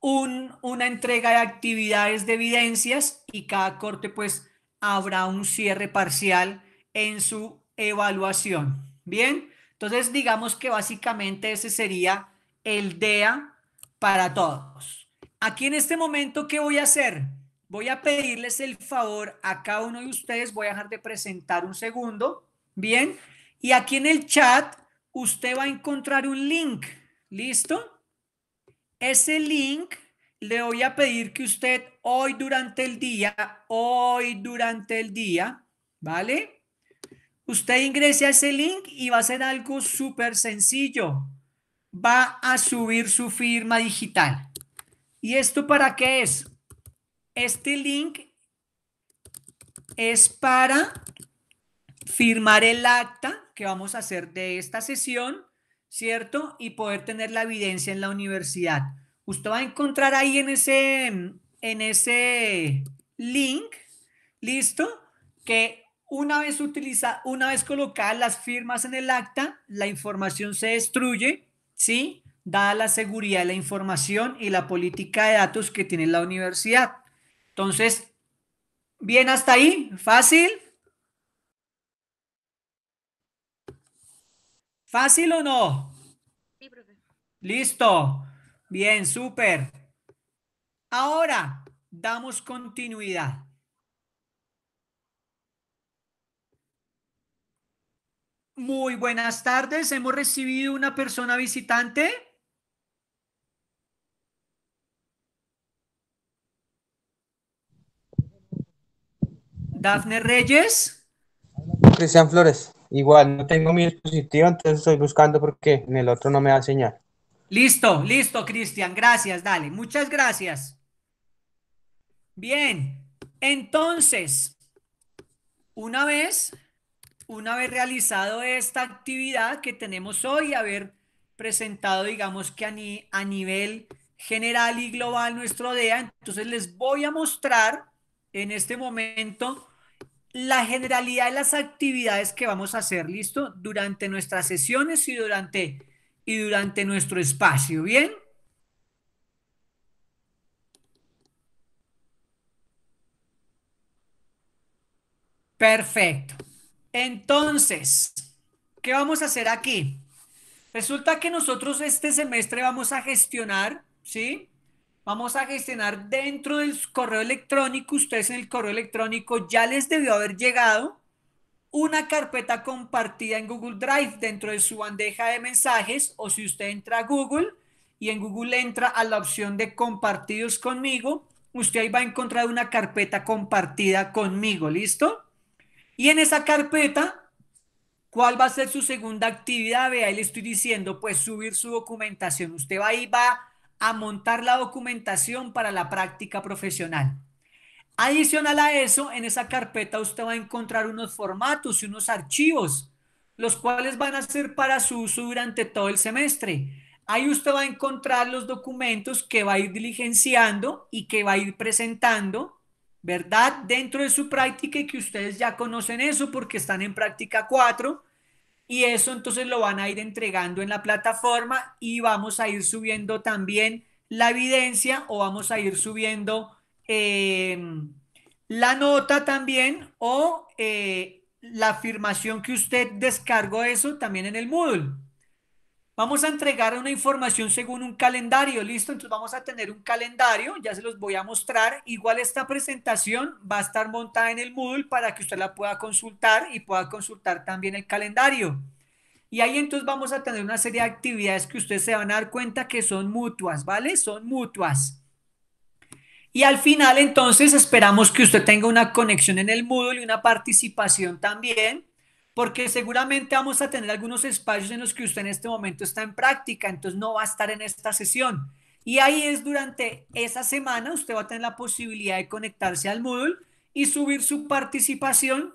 una entrega de actividades de evidencias y cada corte, pues, habrá un cierre parcial en su evaluación. Bien, entonces digamos que básicamente ese sería el DEA para todos. Aquí en este momento, ¿qué voy a hacer? Voy a pedirles el favor a cada uno de ustedes, voy a dejar de presentar un segundo, ¿bien? Y aquí en el chat, usted va a encontrar un link, ¿listo? Ese link le voy a pedir que usted hoy durante el día, hoy durante el día, ¿vale? Usted ingrese a ese link y va a ser algo súper sencillo. Va a subir su firma digital. ¿Y esto para qué es? Este link es para firmar el acta que vamos a hacer de esta sesión, ¿cierto? Y poder tener la evidencia en la universidad. Usted va a encontrar ahí en ese, en ese link, ¿listo? Que una vez, utiliza, una vez colocadas las firmas en el acta, la información se destruye, ¿sí? Dada la seguridad de la información y la política de datos que tiene la universidad. Entonces, ¿bien hasta ahí? ¿Fácil? ¿Fácil o no? Sí, profe. Listo. Bien, súper. Ahora, damos continuidad. Muy buenas tardes. Hemos recibido una persona visitante. Dafne Reyes. Cristian Flores. Igual, no tengo mi dispositivo, entonces estoy buscando porque en el otro no me da señal. Listo, listo, Cristian. Gracias, dale. Muchas gracias. Bien, entonces, una vez una vez realizado esta actividad que tenemos hoy, haber presentado, digamos que a, nivel general y global nuestro DEA, entonces les voy a mostrar en este momento la generalidad de las actividades que vamos a hacer, ¿listo? Durante nuestras sesiones y durante, y durante nuestro espacio, ¿bien? Perfecto. Entonces, ¿qué vamos a hacer aquí? Resulta que nosotros este semestre vamos a gestionar, ¿sí? Vamos a gestionar dentro del correo electrónico, ustedes en el correo electrónico ya les debió haber llegado una carpeta compartida en Google Drive dentro de su bandeja de mensajes o si usted entra a Google y en Google entra a la opción de compartidos conmigo, usted ahí va a encontrar una carpeta compartida conmigo, ¿listo? Y en esa carpeta, ¿cuál va a ser su segunda actividad? Vea, le estoy diciendo, pues subir su documentación. Usted va ahí, va a montar la documentación para la práctica profesional. Adicional a eso, en esa carpeta usted va a encontrar unos formatos y unos archivos, los cuales van a ser para su uso durante todo el semestre. Ahí usted va a encontrar los documentos que va a ir diligenciando y que va a ir presentando ¿verdad? Dentro de su práctica y que ustedes ya conocen eso porque están en práctica 4 y eso entonces lo van a ir entregando en la plataforma y vamos a ir subiendo también la evidencia o vamos a ir subiendo eh, la nota también o eh, la afirmación que usted descargó eso también en el Moodle. Vamos a entregar una información según un calendario, ¿listo? Entonces vamos a tener un calendario, ya se los voy a mostrar. Igual esta presentación va a estar montada en el Moodle para que usted la pueda consultar y pueda consultar también el calendario. Y ahí entonces vamos a tener una serie de actividades que ustedes se van a dar cuenta que son mutuas, ¿vale? Son mutuas. Y al final entonces esperamos que usted tenga una conexión en el Moodle y una participación también porque seguramente vamos a tener algunos espacios en los que usted en este momento está en práctica, entonces no va a estar en esta sesión. Y ahí es durante esa semana usted va a tener la posibilidad de conectarse al Moodle y subir su participación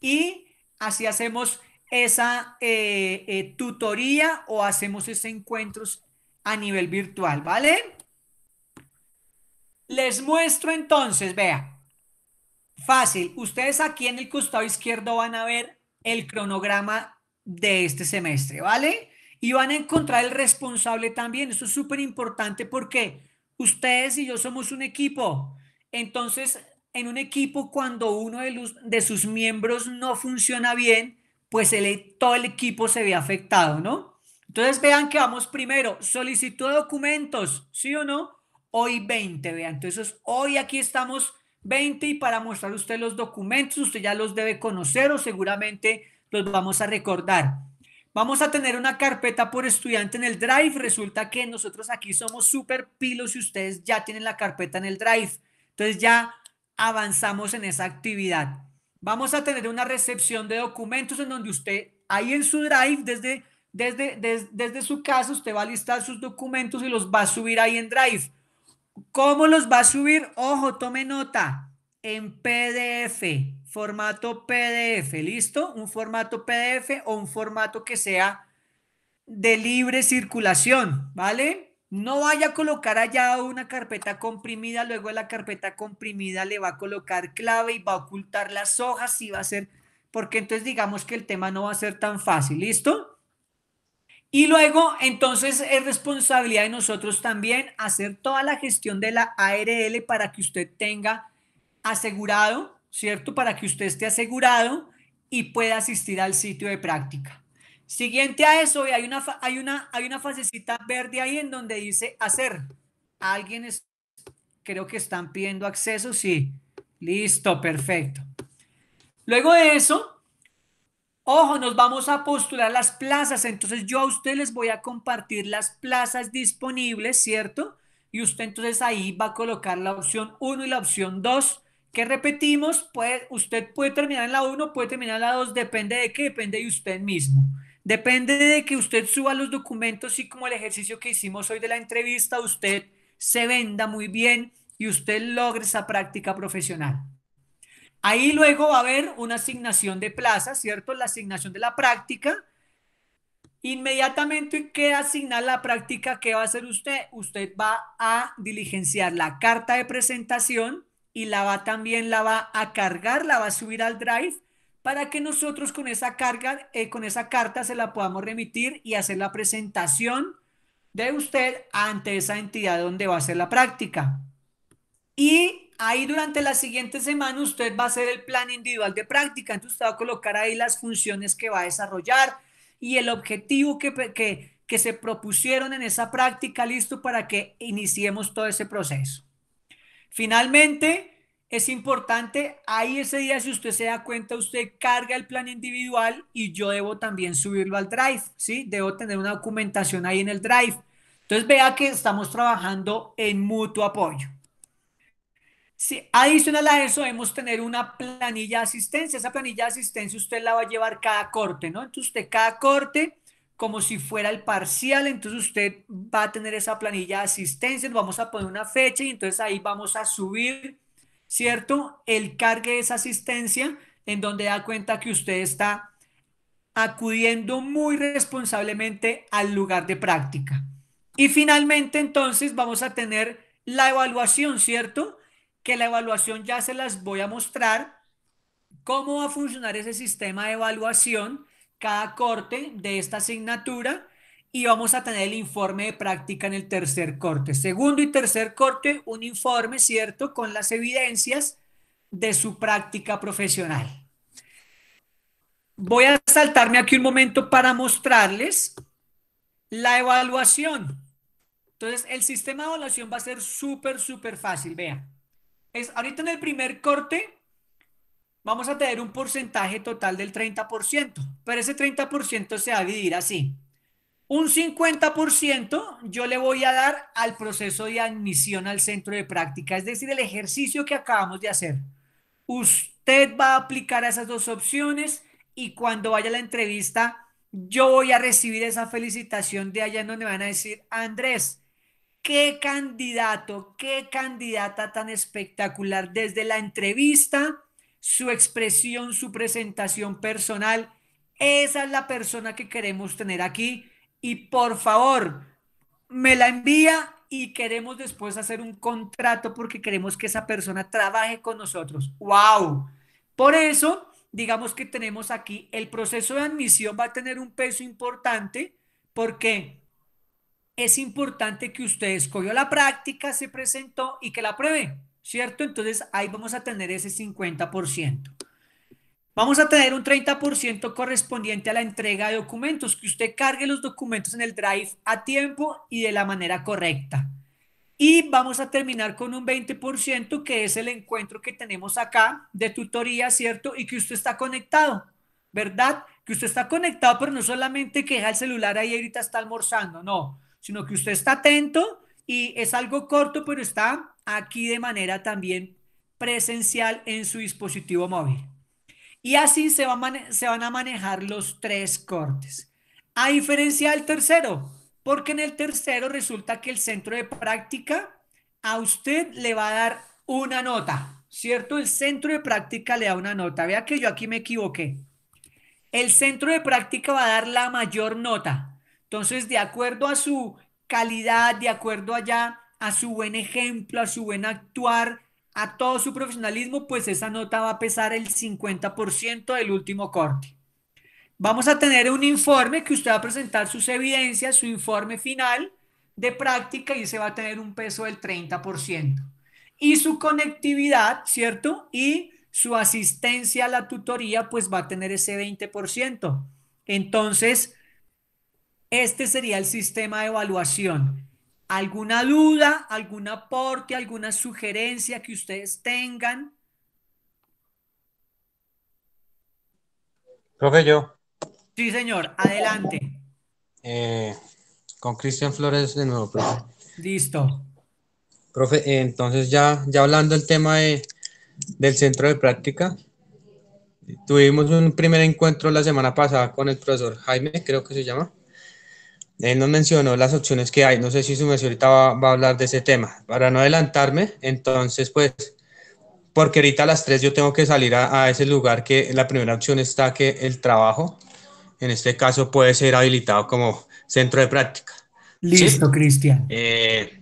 y así hacemos esa eh, eh, tutoría o hacemos ese encuentros a nivel virtual, ¿vale? Les muestro entonces, vea, fácil, ustedes aquí en el costado izquierdo van a ver el cronograma de este semestre, ¿vale? Y van a encontrar el responsable también. Eso es súper importante porque ustedes y yo somos un equipo. Entonces, en un equipo, cuando uno de, sus miembros no funciona bien, pues e, todo el equipo se ve afectado, ¿no? Entonces vean que vamos primero, solicitud documentos, ¿sí o no? Hoy 20, vean. Entonces, hoy aquí estamos 20 y para mostrar usted los documentos, usted ya los debe conocer o seguramente los vamos a recordar. Vamos a tener una carpeta por estudiante en el Drive. Resulta que nosotros aquí somos súper pilos y ustedes ya tienen la carpeta en el Drive. Entonces ya avanzamos en esa actividad. Vamos a tener una recepción de documentos en donde usted, ahí en su Drive, desde, desde, desde su casa, usted va a listar sus documentos y los va a subir ahí en Drive. ¿Cómo los va a subir? Ojo, tome nota. En PDF, formato PDF, ¿listo? Un formato PDF o un formato que sea de libre circulación, ¿vale? No vaya a colocar allá una carpeta comprimida, luego la carpeta comprimida le va a colocar clave y va a ocultar las hojas y va a ser, porque entonces digamos que el tema no va a ser tan fácil, ¿listo? Y luego, entonces, es responsabilidad de nosotros también hacer toda la gestión de la ARL para que usted tenga asegurado, ¿cierto? Para que usted esté asegurado y pueda asistir al sitio de práctica. Siguiente a eso, hay una, hay una, hay una fasecita verde ahí en donde dice hacer. Alguien creo que están pidiendo acceso, sí. Listo, perfecto. Luego de eso, Ojo, nos vamos a postular las plazas, entonces yo a usted les voy a compartir las plazas disponibles, ¿cierto? Y usted entonces ahí va a colocar la opción 1 y la opción 2, que repetimos, puede, usted puede terminar en la 1, puede terminar en la 2, depende de qué, depende de usted mismo. Depende de que usted suba los documentos y como el ejercicio que hicimos hoy de la entrevista, usted se venda muy bien y usted logre esa práctica profesional. Ahí luego va a haber una asignación de plaza, ¿cierto? La asignación de la práctica. Inmediatamente que asignar la práctica, ¿qué va a hacer usted? Usted va a diligenciar la carta de presentación y la va también la va a cargar, la va a subir al drive para que nosotros con esa carga, eh, con esa carta se la podamos remitir y hacer la presentación de usted ante esa entidad donde va a hacer la práctica. Y Ahí durante la siguiente semana usted va a hacer el plan individual de práctica, entonces usted va a colocar ahí las funciones que va a desarrollar y el objetivo que, que, se propusieron en esa práctica, listo para que iniciemos todo ese proceso. Finalmente, es importante, ahí ese día, si usted se da cuenta, usted carga el plan individual y yo debo también subirlo al Drive, ¿sí? Debo tener una documentación ahí en el Drive. Entonces vea que estamos trabajando en mutuo apoyo adicional a eso, debemos tener una planilla de asistencia. Esa planilla de asistencia usted la va a llevar cada corte, ¿no? Entonces usted cada corte, como si fuera el parcial, entonces usted va a tener esa planilla de asistencia, vamos a poner una fecha y entonces ahí vamos a subir, ¿cierto? El cargue de esa asistencia en donde da cuenta que usted está acudiendo muy responsablemente al lugar de práctica. Y finalmente, entonces, vamos a tener la evaluación, ¿cierto? que la evaluación ya se las voy a mostrar, cómo va a funcionar ese sistema de evaluación, cada corte de esta asignatura y vamos a tener el informe de práctica en el tercer corte. Segundo y tercer corte, un informe, ¿cierto?, con las evidencias de su práctica profesional. Voy a saltarme aquí un momento para mostrarles la evaluación. Entonces, el sistema de evaluación va a ser súper, súper fácil. Vean ahorita en el primer corte vamos a tener un porcentaje total del 30%, pero ese 30% se va a dividir así. Un 50% yo le voy a dar al proceso de admisión al centro de práctica, es decir, el ejercicio que acabamos de hacer. Usted va a aplicar esas dos opciones y cuando vaya a la entrevista, yo voy a recibir esa felicitación de allá en donde van a decir, Andrés, qué candidato, qué candidata tan espectacular desde la entrevista, su expresión, su presentación personal. Esa es la persona que queremos tener aquí y por favor, me la envía y queremos después hacer un contrato porque queremos que esa persona trabaje con nosotros. ¡Wow! Por eso, digamos que tenemos aquí el proceso de admisión va a tener un peso importante porque es importante que usted escogió la práctica, se presentó y que la apruebe, ¿cierto? Entonces ahí vamos a tener ese 50%. Vamos a tener un 30% correspondiente a la entrega de documentos, que usted cargue los documentos en el drive a tiempo y de la manera correcta. Y vamos a terminar con un 20% que es el encuentro que tenemos acá de tutoría, ¿cierto? Y que usted está conectado, ¿verdad? Que usted está conectado, pero no solamente que el celular ahí ahorita está almorzando, no sino que usted está atento y es algo corto, pero está aquí de manera también presencial en su dispositivo móvil. Y así se, van a manejar los tres cortes. A diferencia del tercero, porque en el tercero resulta que el centro de práctica a usted le va a dar una nota, ¿cierto? El centro de práctica le da una nota. Vea que yo aquí me equivoqué. El centro de práctica va a dar la mayor nota, entonces, de acuerdo a su calidad, de acuerdo allá a su buen ejemplo, a su buen actuar, a todo su profesionalismo, pues esa nota va a pesar el 50% del último corte. Vamos a tener un informe que usted va a presentar sus evidencias, su informe final de práctica y ese va a tener un peso del 30%. Y su conectividad, ¿cierto? Y su asistencia a la tutoría, pues va a tener ese 20%. Entonces, este sería el sistema de evaluación. ¿Alguna duda, algún aporte, alguna sugerencia que ustedes tengan? Profe, yo. Sí, señor, adelante. Eh, con Cristian Flores de nuevo, profe. Listo. Profe, eh, entonces ya, ya hablando del tema de, del centro de práctica, tuvimos un primer encuentro la semana pasada con el profesor Jaime, creo que se llama. Él nos mencionó las opciones que hay. No sé si su mesía ahorita va, a hablar de ese tema. Para no adelantarme, entonces, pues, porque ahorita a las 3 yo tengo que salir a, ese lugar que la primera opción está que el trabajo, en este caso, puede ser habilitado como centro de práctica. Listo, Cristian. Eh,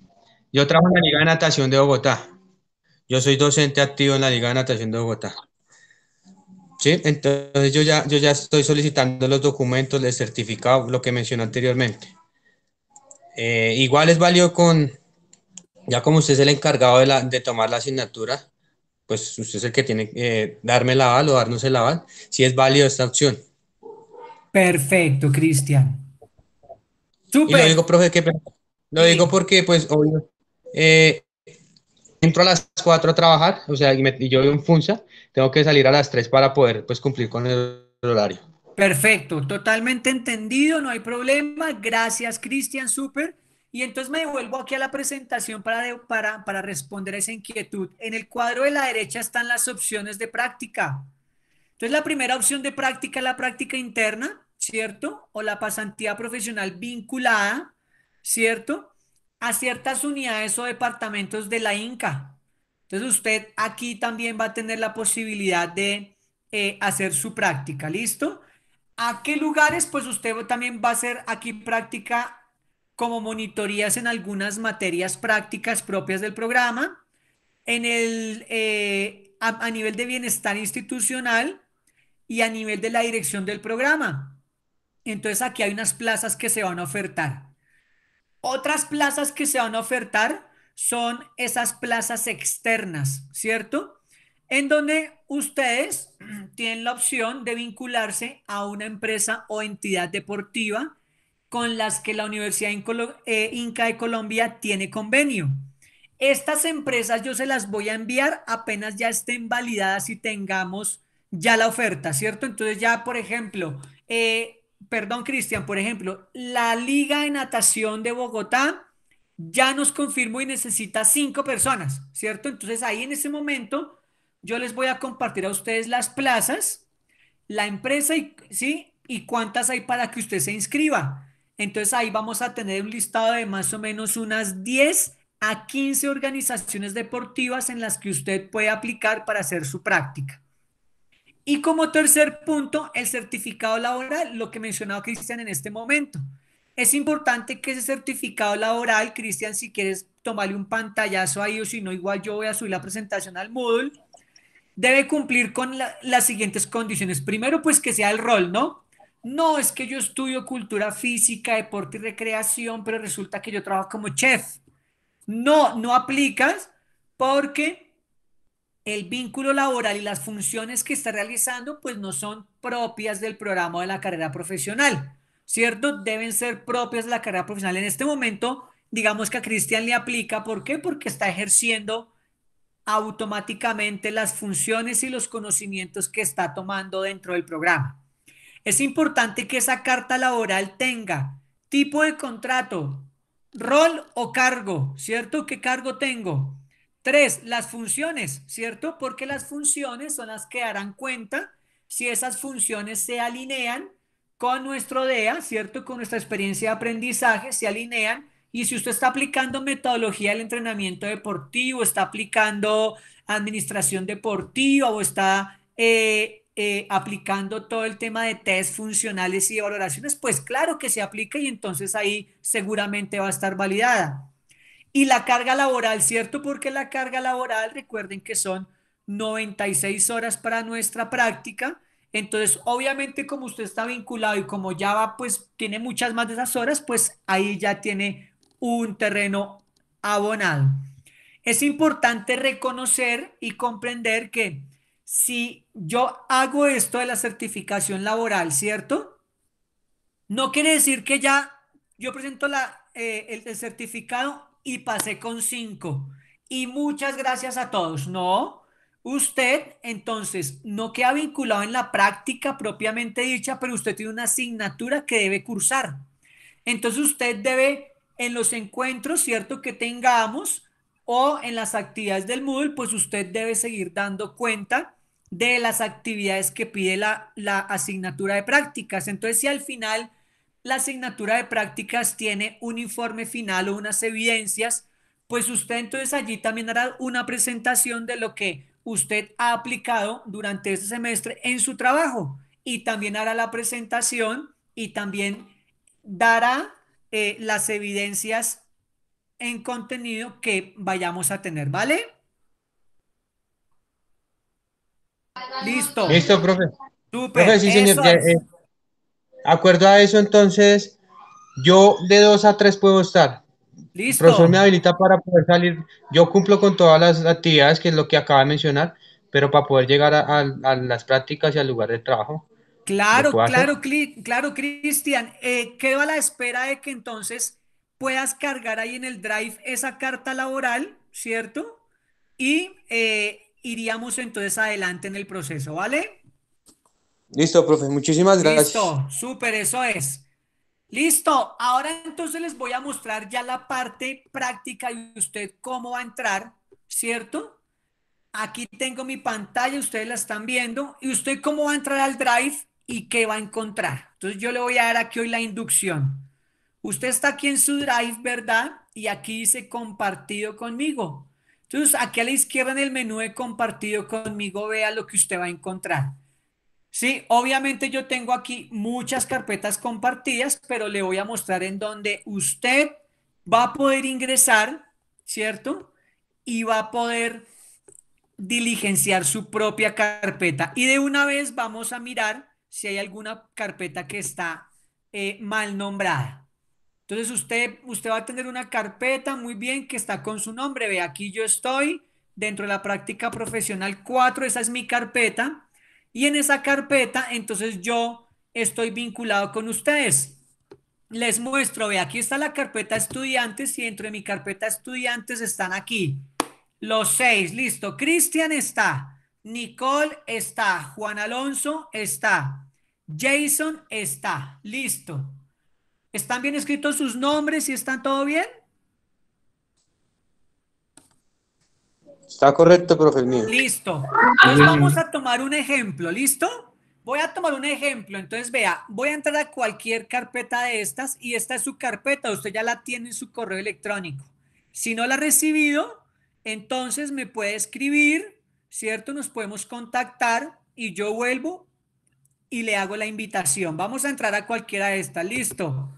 yo trabajo en la Liga de Natación de Bogotá. Yo soy docente activo en la Liga de Natación de Bogotá. ¿sí? Entonces yo ya, yo ya estoy solicitando los documentos, el certificado, lo que mencioné anteriormente. Eh, igual es válido con, ya como usted es el encargado de, tomar la asignatura, pues usted es el que tiene que eh, darme el aval o darnos el aval, si es válido esta opción. Perfecto, Cristian. Y lo digo, profe, lo digo porque, pues, obvio, eh, entro a las 4 a trabajar, o sea, y, yo en Funza, tengo que salir a las 3 para poder pues, cumplir con el, horario. Perfecto, totalmente entendido, no hay problema. Gracias, Cristian, súper. Y entonces me devuelvo aquí a la presentación para, para, para responder esa inquietud. En el cuadro de la derecha están las opciones de práctica. Entonces, la primera opción de práctica es la práctica interna, ¿cierto? O la pasantía profesional vinculada, ¿cierto? a ciertas unidades o departamentos de la Inca. Entonces usted aquí también va a tener la posibilidad de eh, hacer su práctica, ¿listo? ¿A qué lugares? Pues usted también va a hacer aquí práctica como monitorías en algunas materias prácticas propias del programa. En el, eh, a nivel de bienestar institucional, y a nivel de la dirección del programa. Entonces aquí hay unas plazas que se van a ofertar. Otras plazas que se van a ofertar son esas plazas externas, ¿cierto? En donde ustedes tienen la opción de vincularse a una empresa o entidad deportiva con las que la Universidad eh, Inca de Colombia tiene convenio. Estas empresas yo se las voy a enviar apenas ya estén validadas y tengamos ya la oferta, ¿cierto? Entonces ya, por ejemplo, eh, perdón Cristian, por ejemplo, la Liga de Natación de Bogotá ya nos confirmó y necesita cinco personas, ¿cierto? Entonces ahí en ese momento yo les voy a compartir a ustedes las plazas, la empresa y, ¿sí? y cuántas hay para que usted se inscriba. Entonces ahí vamos a tener un listado de más o menos unas 10 a 15 organizaciones deportivas en las que usted puede aplicar para hacer su práctica. Y como tercer punto, el certificado laboral, lo que mencionaba Cristian en este momento. Es importante que ese certificado laboral, Cristian, si quieres tomarle un pantallazo ahí o si no, igual yo voy a subir la presentación al Moodle, debe cumplir con las siguientes condiciones. Primero, pues que sea el rol, ¿no? No, es que yo estudio cultura física, deporte y recreación, pero resulta que yo trabajo como chef. No, no aplicas porque el vínculo laboral y las funciones que está realizando pues no son propias del programa de la carrera profesional, ¿cierto? Deben ser propias de la carrera profesional. En este momento, digamos que a Cristian le aplica, ¿por qué? Porque está ejerciendo automáticamente las funciones y los conocimientos que está tomando dentro del programa. Es importante que esa carta laboral tenga tipo de contrato, rol o cargo, ¿cierto? ¿Qué cargo tengo? Tres, las funciones, ¿cierto? Porque las funciones son las que darán cuenta si esas funciones se alinean con nuestro DEA, ¿cierto? Con nuestra experiencia de aprendizaje, se alinean. Y si usted está aplicando metodología del entrenamiento deportivo, está aplicando administración deportiva o está eh, eh, aplicando todo el tema de test funcionales y valoraciones, pues claro que se aplica y entonces ahí seguramente va a estar validada. Y la carga laboral, ¿cierto? Porque la carga laboral, recuerden que son 96 horas para nuestra práctica. Entonces, obviamente, como usted está vinculado y como ya va, pues tiene muchas más de esas horas, pues ahí ya tiene un terreno abonado. Es importante reconocer y comprender que si yo hago esto de la certificación laboral, ¿cierto? No quiere decir que ya yo presento la, eh, el certificado y pasé con cinco Y muchas gracias a todos. No, usted entonces no queda vinculado en la práctica propiamente dicha, pero usted tiene una asignatura que debe cursar. Entonces usted debe en los encuentros, ¿cierto? Que tengamos o en las actividades del Moodle, pues usted debe seguir dando cuenta de las actividades que pide la, la asignatura de prácticas. Entonces, si al final la asignatura de prácticas tiene un informe final o unas evidencias, pues usted entonces allí también hará una presentación de lo que usted ha aplicado durante este semestre en su trabajo y también hará la presentación y también dará eh, las evidencias en contenido que vayamos a tener, ¿vale? Listo. Listo, profe. Eh, Acuerdo a eso, entonces, yo de dos a tres puedo estar. Listo. Profesor me habilita para poder salir. Yo cumplo con todas las actividades, que es lo que acaba de mencionar, pero para poder llegar a, las prácticas y al lugar de trabajo. Claro, claro, claro, Cristian. Eh, quedo a la espera de que entonces puedas cargar ahí en el drive esa carta laboral, ¿cierto? Y eh, iríamos entonces adelante en el proceso, ¿vale? Listo, profe, muchísimas gracias. Listo, súper, eso es. Listo, ahora entonces les voy a mostrar ya la parte práctica y usted cómo va a entrar, ¿cierto? Aquí tengo mi pantalla, ustedes la están viendo, y usted cómo va a entrar al Drive y qué va a encontrar. Entonces yo le voy a dar aquí hoy la inducción. Usted está aquí en su Drive, ¿verdad? Y aquí dice compartido conmigo. Entonces aquí a la izquierda en el menú de compartido conmigo, vea lo que usted va a encontrar. Sí, obviamente yo tengo aquí muchas carpetas compartidas, pero le voy a mostrar en donde usted va a poder ingresar, ¿cierto? Y va a poder diligenciar su propia carpeta. Y de una vez vamos a mirar si hay alguna carpeta que está eh, mal nombrada. Entonces usted, usted va a tener una carpeta muy bien que está con su nombre. Ve, aquí yo estoy dentro de la práctica profesional 4, esa es mi carpeta y en esa carpeta, entonces yo estoy vinculado con ustedes. Les muestro, ve, aquí está la carpeta estudiantes y dentro de mi carpeta estudiantes están aquí. Los seis, listo. Cristian está, Nicole está, Juan Alonso está, Jason está, listo. ¿Están bien escritos sus nombres y están todo bien? Está correcto, profe. Listo. Entonces vamos a tomar un ejemplo, ¿listo? Voy a tomar un ejemplo. Entonces, vea, voy a entrar a cualquier carpeta de estas y esta es su carpeta. Usted ya la tiene en su correo electrónico. Si no la ha recibido, entonces me puede escribir, ¿cierto? Nos podemos contactar y yo vuelvo y le hago la invitación. Vamos a entrar a cualquiera de estas. Listo.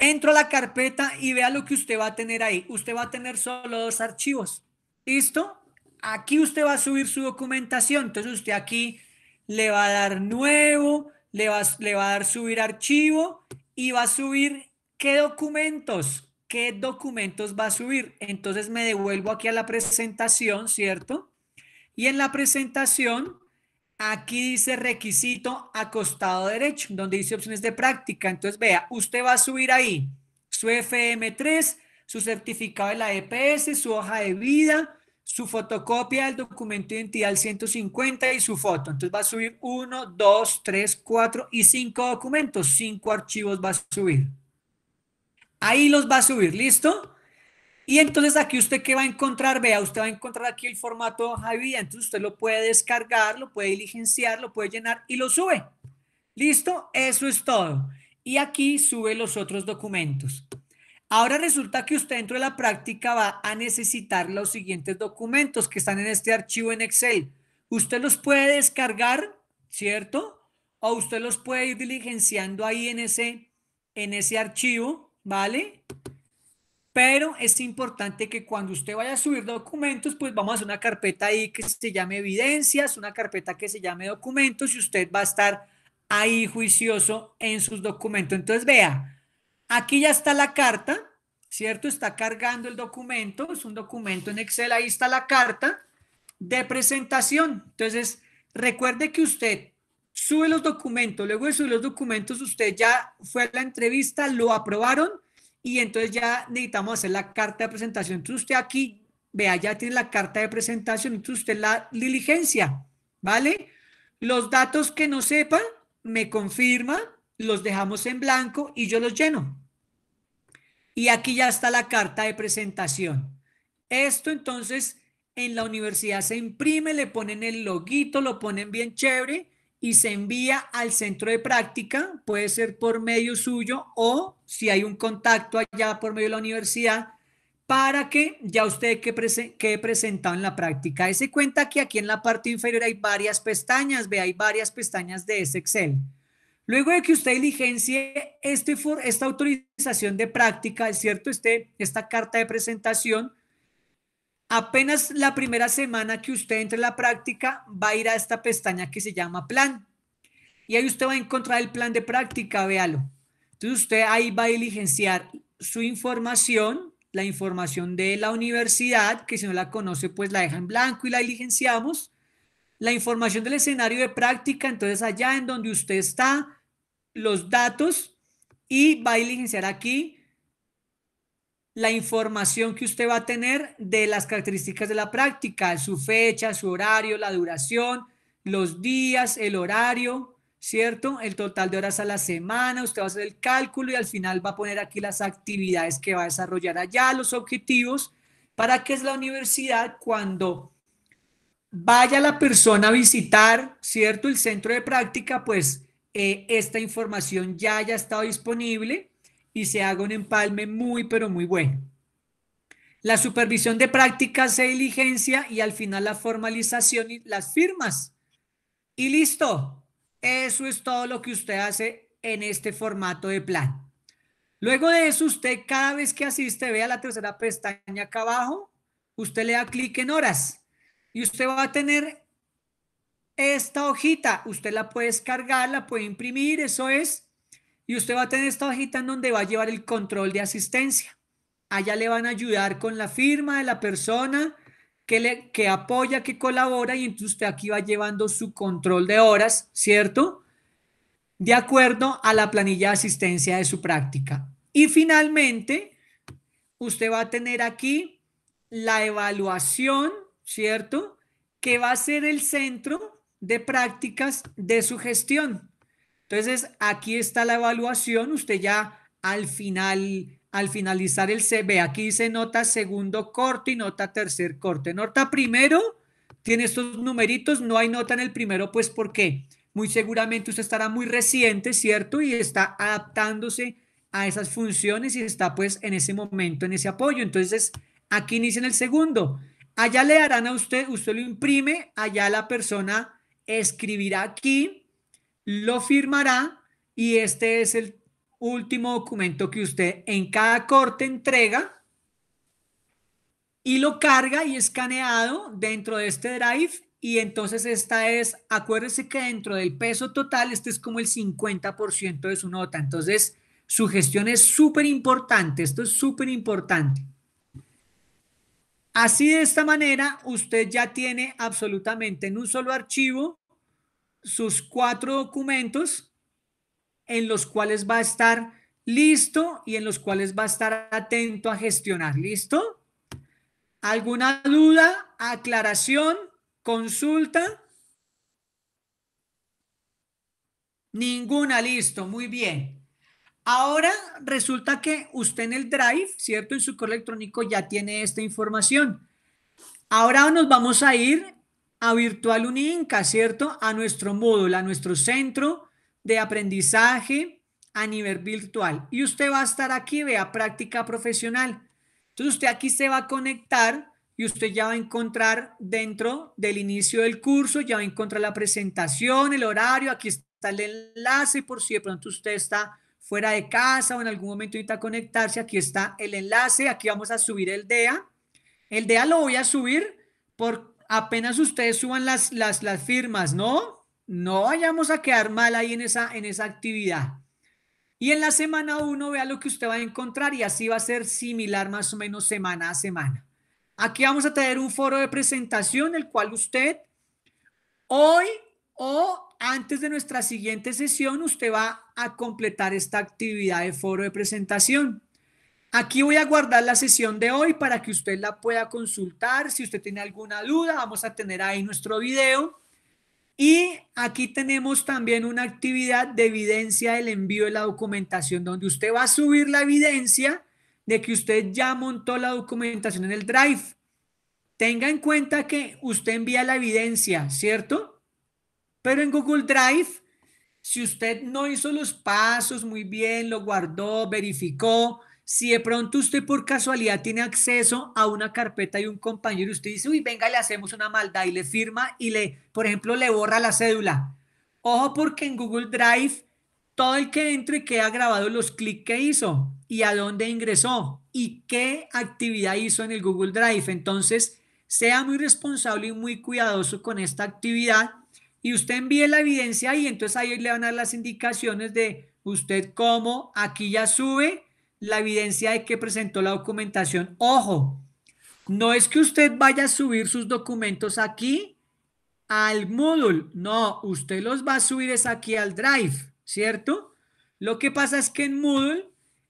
Entro a la carpeta y vea lo que usted va a tener ahí. Usted va a tener solo dos archivos. ¿Listo? Aquí usted va a subir su documentación. Entonces usted aquí le va a dar nuevo, le va, le va a dar subir archivo y va a subir qué documentos, qué documentos va a subir. Entonces me devuelvo aquí a la presentación, ¿cierto? Y en la presentación, aquí dice requisito acostado derecho, donde dice opciones de práctica. Entonces vea, usted va a subir ahí su FM3, su certificado de la EPS, su hoja de vida, su fotocopia del documento de identidad 150 y su foto. Entonces va a subir 1, 2, 3, 4 y cinco documentos, cinco archivos va a subir. Ahí los va a subir, ¿listo? Y entonces aquí usted qué va a encontrar, vea, usted va a encontrar aquí el formato de hoja de vida, entonces usted lo puede descargar, lo puede diligenciar, lo puede llenar y lo sube. ¿Listo? Eso es todo. Y aquí sube los otros documentos. Ahora resulta que usted dentro de la práctica va a necesitar los siguientes documentos que están en este archivo en Excel. Usted los puede descargar, ¿cierto? O usted los puede ir diligenciando ahí en ese, en ese archivo, ¿vale? Pero es importante que cuando usted vaya a subir documentos, pues vamos a hacer una carpeta ahí que se llame evidencias, una carpeta que se llame documentos y usted va a estar ahí juicioso en sus documentos. Entonces, vea, Aquí ya está la carta, ¿cierto? Está cargando el documento, es un documento en Excel, ahí está la carta de presentación. Entonces, recuerde que usted sube los documentos, luego de subir los documentos, usted ya fue a la entrevista, lo aprobaron y entonces ya necesitamos hacer la carta de presentación. Entonces, usted aquí, vea, ya tiene la carta de presentación, entonces usted la diligencia, ¿vale? Los datos que no sepa, me confirma, los dejamos en blanco y yo los lleno. Y aquí ya está la carta de presentación. Esto entonces en la universidad se imprime, le ponen el loguito, lo ponen bien chévere y se envía al centro de práctica, puede ser por medio suyo o si hay un contacto allá por medio de la universidad, para que ya usted quede presentado en la práctica. Se cuenta que aquí en la parte inferior hay varias pestañas, ve, hay varias pestañas de ese Excel. Luego de que usted diligencie este esta autorización de práctica, ¿cierto? Este, esta carta de presentación, apenas la primera semana que usted entre en la práctica, va a ir a esta pestaña que se llama plan. Y ahí usted va a encontrar el plan de práctica, véalo. Entonces usted ahí va a diligenciar su información, la información de la universidad, que si no la conoce, pues la deja en blanco y la diligenciamos la información del escenario de práctica, entonces allá en donde usted está, los datos y va a diligenciar aquí la información que usted va a tener de las características de la práctica, su fecha, su horario, la duración, los días, el horario, ¿cierto? El total de horas a la semana, usted va a hacer el cálculo y al final va a poner aquí las actividades que va a desarrollar allá, los objetivos, para qué es la universidad cuando vaya la persona a visitar, ¿cierto? El centro de práctica, pues eh, esta información ya haya estado disponible y se haga un empalme muy, pero muy bueno. La supervisión de prácticas se diligencia y al final la formalización y las firmas. Y listo. Eso es todo lo que usted hace en este formato de plan. Luego de eso, usted cada vez que asiste, vea la tercera pestaña acá abajo, usted le da clic en horas y usted va a tener esta hojita. Usted la puede descargar, la puede imprimir, eso es. Y usted va a tener esta hojita en donde va a llevar el control de asistencia. Allá le van a ayudar con la firma de la persona que, le, apoya, que colabora. Y entonces usted aquí va llevando su control de horas, ¿cierto? De acuerdo a la planilla de asistencia de su práctica. Y finalmente, usted va a tener aquí la evaluación ¿cierto? Que va a ser el centro de prácticas de su gestión. Entonces, aquí está la evaluación. Usted ya al final, al finalizar el cb aquí se nota segundo corte y nota tercer corte. Nota primero, tiene estos numeritos, no hay nota en el primero, pues porque Muy seguramente usted estará muy reciente, ¿cierto? Y está adaptándose a esas funciones y está pues en ese momento, en ese apoyo. Entonces, aquí inicia en el segundo. Allá le darán a usted, usted lo imprime, allá la persona escribirá aquí, lo firmará y este es el último documento que usted en cada corte entrega y lo carga y escaneado dentro de este drive y entonces esta es, acuérdese que dentro del peso total, este es como el 50% de su nota. Entonces, su gestión es súper importante, esto es súper importante. Así de esta manera, usted ya tiene absolutamente en un solo archivo sus cuatro documentos en los cuales va a estar listo y en los cuales va a estar atento a gestionar. ¿Listo? ¿Alguna duda, aclaración, consulta? Ninguna, listo, muy bien. Ahora resulta que usted en el Drive, ¿cierto? En su correo electrónico ya tiene esta información. Ahora nos vamos a ir a Virtual Uninca, ¿cierto? A nuestro módulo, a nuestro centro de aprendizaje a nivel virtual. Y usted va a estar aquí, vea, práctica profesional. Entonces usted aquí se va a conectar y usted ya va a encontrar dentro del inicio del curso, ya va a encontrar la presentación, el horario, aquí está el enlace por si de pronto usted está fuera de casa o en algún momento necesita conectarse, aquí está el enlace, aquí vamos a subir el DEA. El DEA lo voy a subir por apenas ustedes suban las, las, las firmas, ¿no? No vayamos a quedar mal ahí en esa, en esa actividad. Y en la semana 1 vea lo que usted va a encontrar y así va a ser similar más o menos semana a semana. Aquí vamos a tener un foro de presentación, el cual usted hoy o antes de nuestra siguiente sesión, usted va a completar esta actividad de foro de presentación. Aquí voy a guardar la sesión de hoy para que usted la pueda consultar. Si usted tiene alguna duda, vamos a tener ahí nuestro video. Y aquí tenemos también una actividad de evidencia del envío de la documentación, donde usted va a subir la evidencia de que usted ya montó la documentación en el Drive. Tenga en cuenta que usted envía la evidencia, ¿cierto? Pero en Google Drive, si usted no hizo los pasos muy bien, lo guardó, verificó, si de pronto usted por casualidad tiene acceso a una carpeta y un compañero y usted dice, uy, venga, le hacemos una maldad y le firma y le, por ejemplo, le borra la cédula. Ojo porque en Google Drive todo el que y queda grabado los clics que hizo y a dónde ingresó y qué actividad hizo en el Google Drive. Entonces, sea muy responsable y muy cuidadoso con esta actividad y usted envíe la evidencia y entonces ahí le van a dar las indicaciones de usted cómo, aquí ya sube la evidencia de que presentó la documentación. Ojo, no es que usted vaya a subir sus documentos aquí al Moodle, no, usted los va a subir es aquí al Drive, ¿cierto? Lo que pasa es que en Moodle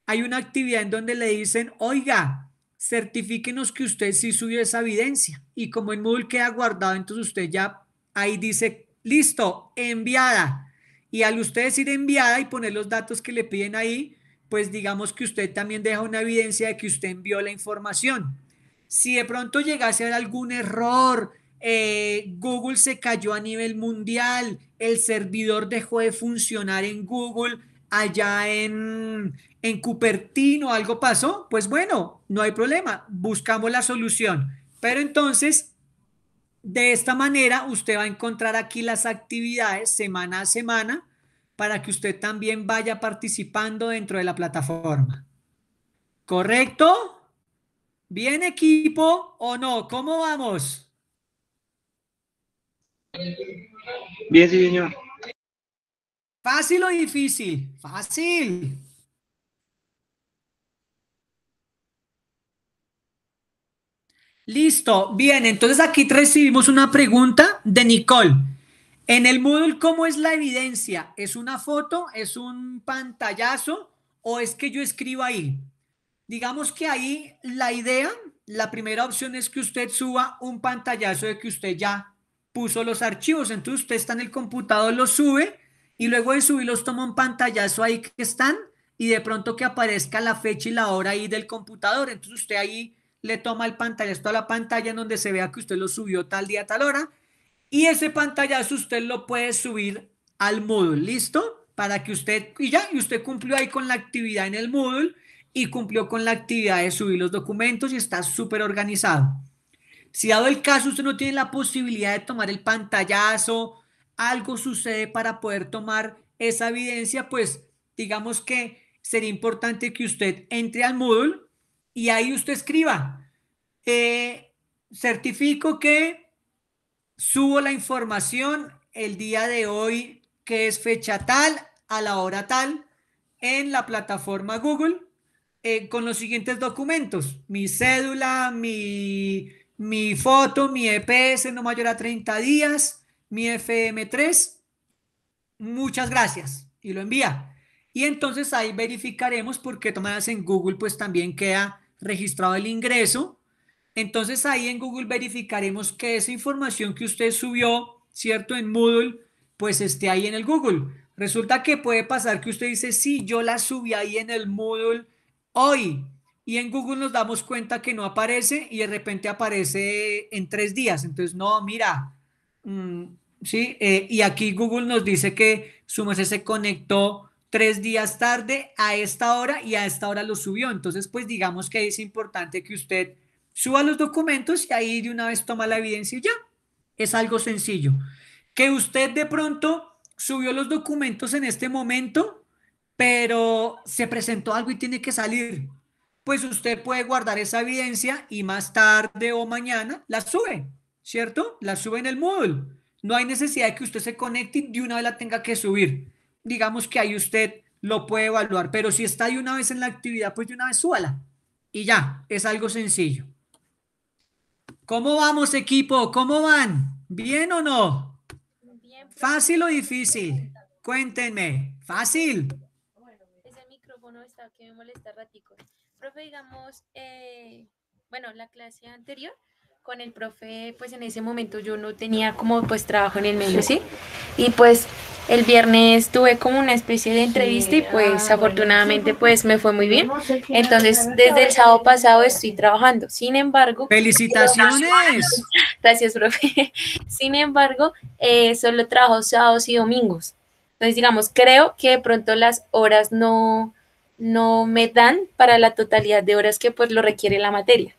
hay una actividad en donde le dicen, oiga, certifíquenos que usted sí subió esa evidencia. Y como en Moodle queda guardado, entonces usted ya ahí dice Listo, enviada. Y al usted decir enviada y poner los datos que le piden ahí, pues digamos que usted también deja una evidencia de que usted envió la información. Si de pronto llegase a haber algún error, eh, Google se cayó a nivel mundial, el servidor dejó de funcionar en Google allá en, en Cupertino, algo pasó, pues bueno, no hay problema, buscamos la solución. Pero entonces de esta manera, usted va a encontrar aquí las actividades semana a semana para que usted también vaya participando dentro de la plataforma. ¿Correcto? ¿Bien equipo o no? ¿Cómo vamos? Bien, señor. ¿Fácil o difícil? Fácil. Listo, bien, entonces aquí recibimos una pregunta de Nicole. En el Moodle, ¿cómo es la evidencia? ¿Es una foto? ¿Es un pantallazo? ¿O es que yo escribo ahí? Digamos que ahí la idea, la primera opción es que usted suba un pantallazo de que usted ya puso los archivos. Entonces usted está en el computador, los sube y luego de subirlos toma un pantallazo ahí que están y de pronto que aparezca la fecha y la hora ahí del computador. Entonces usted ahí le toma el pantallazo a la pantalla en donde se vea que usted lo subió tal día, tal hora. Y ese pantallazo usted lo puede subir al Moodle, ¿listo? Para que usted, y ya, y usted cumplió ahí con la actividad en el Moodle y cumplió con la actividad de subir los documentos y está súper organizado. Si dado el caso usted no tiene la posibilidad de tomar el pantallazo, algo sucede para poder tomar esa evidencia, pues digamos que sería importante que usted entre al Moodle y ahí usted escriba, eh, certifico que subo la información el día de hoy, que es fecha tal, a la hora tal, en la plataforma Google, eh, con los siguientes documentos, mi cédula, mi, mi foto, mi EPS no mayor a 30 días, mi FM3, muchas gracias, y lo envía. Y entonces ahí verificaremos porque tomadas en Google, pues también queda registrado el ingreso. Entonces ahí en Google verificaremos que esa información que usted subió, ¿cierto? En Moodle, pues esté ahí en el Google. Resulta que puede pasar que usted dice, sí, yo la subí ahí en el Moodle hoy. Y en Google nos damos cuenta que no aparece y de repente aparece en tres días. Entonces, no, mira, mm, ¿sí? Eh, y aquí Google nos dice que su se conectó tres días tarde a esta hora y a esta hora lo subió. Entonces, pues digamos que es importante que usted suba los documentos y ahí de una vez toma la evidencia y ya. Es algo sencillo. Que usted de pronto subió los documentos en este momento, pero se presentó algo y tiene que salir. Pues usted puede guardar esa evidencia y más tarde o mañana la sube, ¿cierto? La sube en el módulo. No hay necesidad de que usted se conecte y de una vez la tenga que subir digamos que ahí usted lo puede evaluar, pero si está de una vez en la actividad, pues de una vez súbala y ya, es algo sencillo. ¿Cómo vamos equipo? ¿Cómo van? ¿Bien o no? Pues, ¿Fácil o difícil? Cuéntenme, fácil. Bueno, ese pues, micrófono está que me molesta ratico. Profe, digamos, eh, bueno, la clase anterior con el profe, pues en ese momento yo no tenía como pues trabajo en el medio, ¿sí? Y pues el viernes tuve como una especie de entrevista y pues ah, afortunadamente pues me fue muy bien. Entonces desde el sábado pasado estoy trabajando. Sin embargo... Felicitaciones. Gracias, profe. Sin embargo, eh, solo trabajo sábados y domingos. Entonces, digamos, creo que de pronto las horas no, no me dan para la totalidad de horas que pues lo requiere la materia.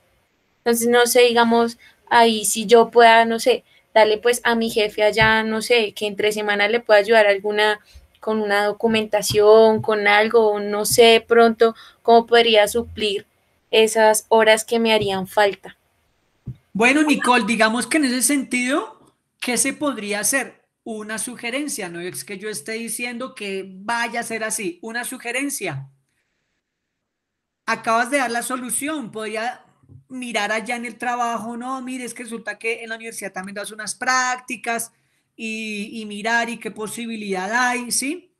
Entonces, no sé, digamos, ahí si yo pueda, no sé, darle pues a mi jefe allá, no sé, que entre semanas le pueda ayudar alguna con una documentación, con algo, no sé pronto cómo podría suplir esas horas que me harían falta. Bueno, Nicole, digamos que en ese sentido, ¿qué se podría hacer? Una sugerencia, no es que yo esté diciendo que vaya a ser así, una sugerencia. Acabas de dar la solución, podría mirar allá en el trabajo, no, mire, es que resulta que en la universidad también das unas prácticas y, mirar y qué posibilidad hay, ¿sí?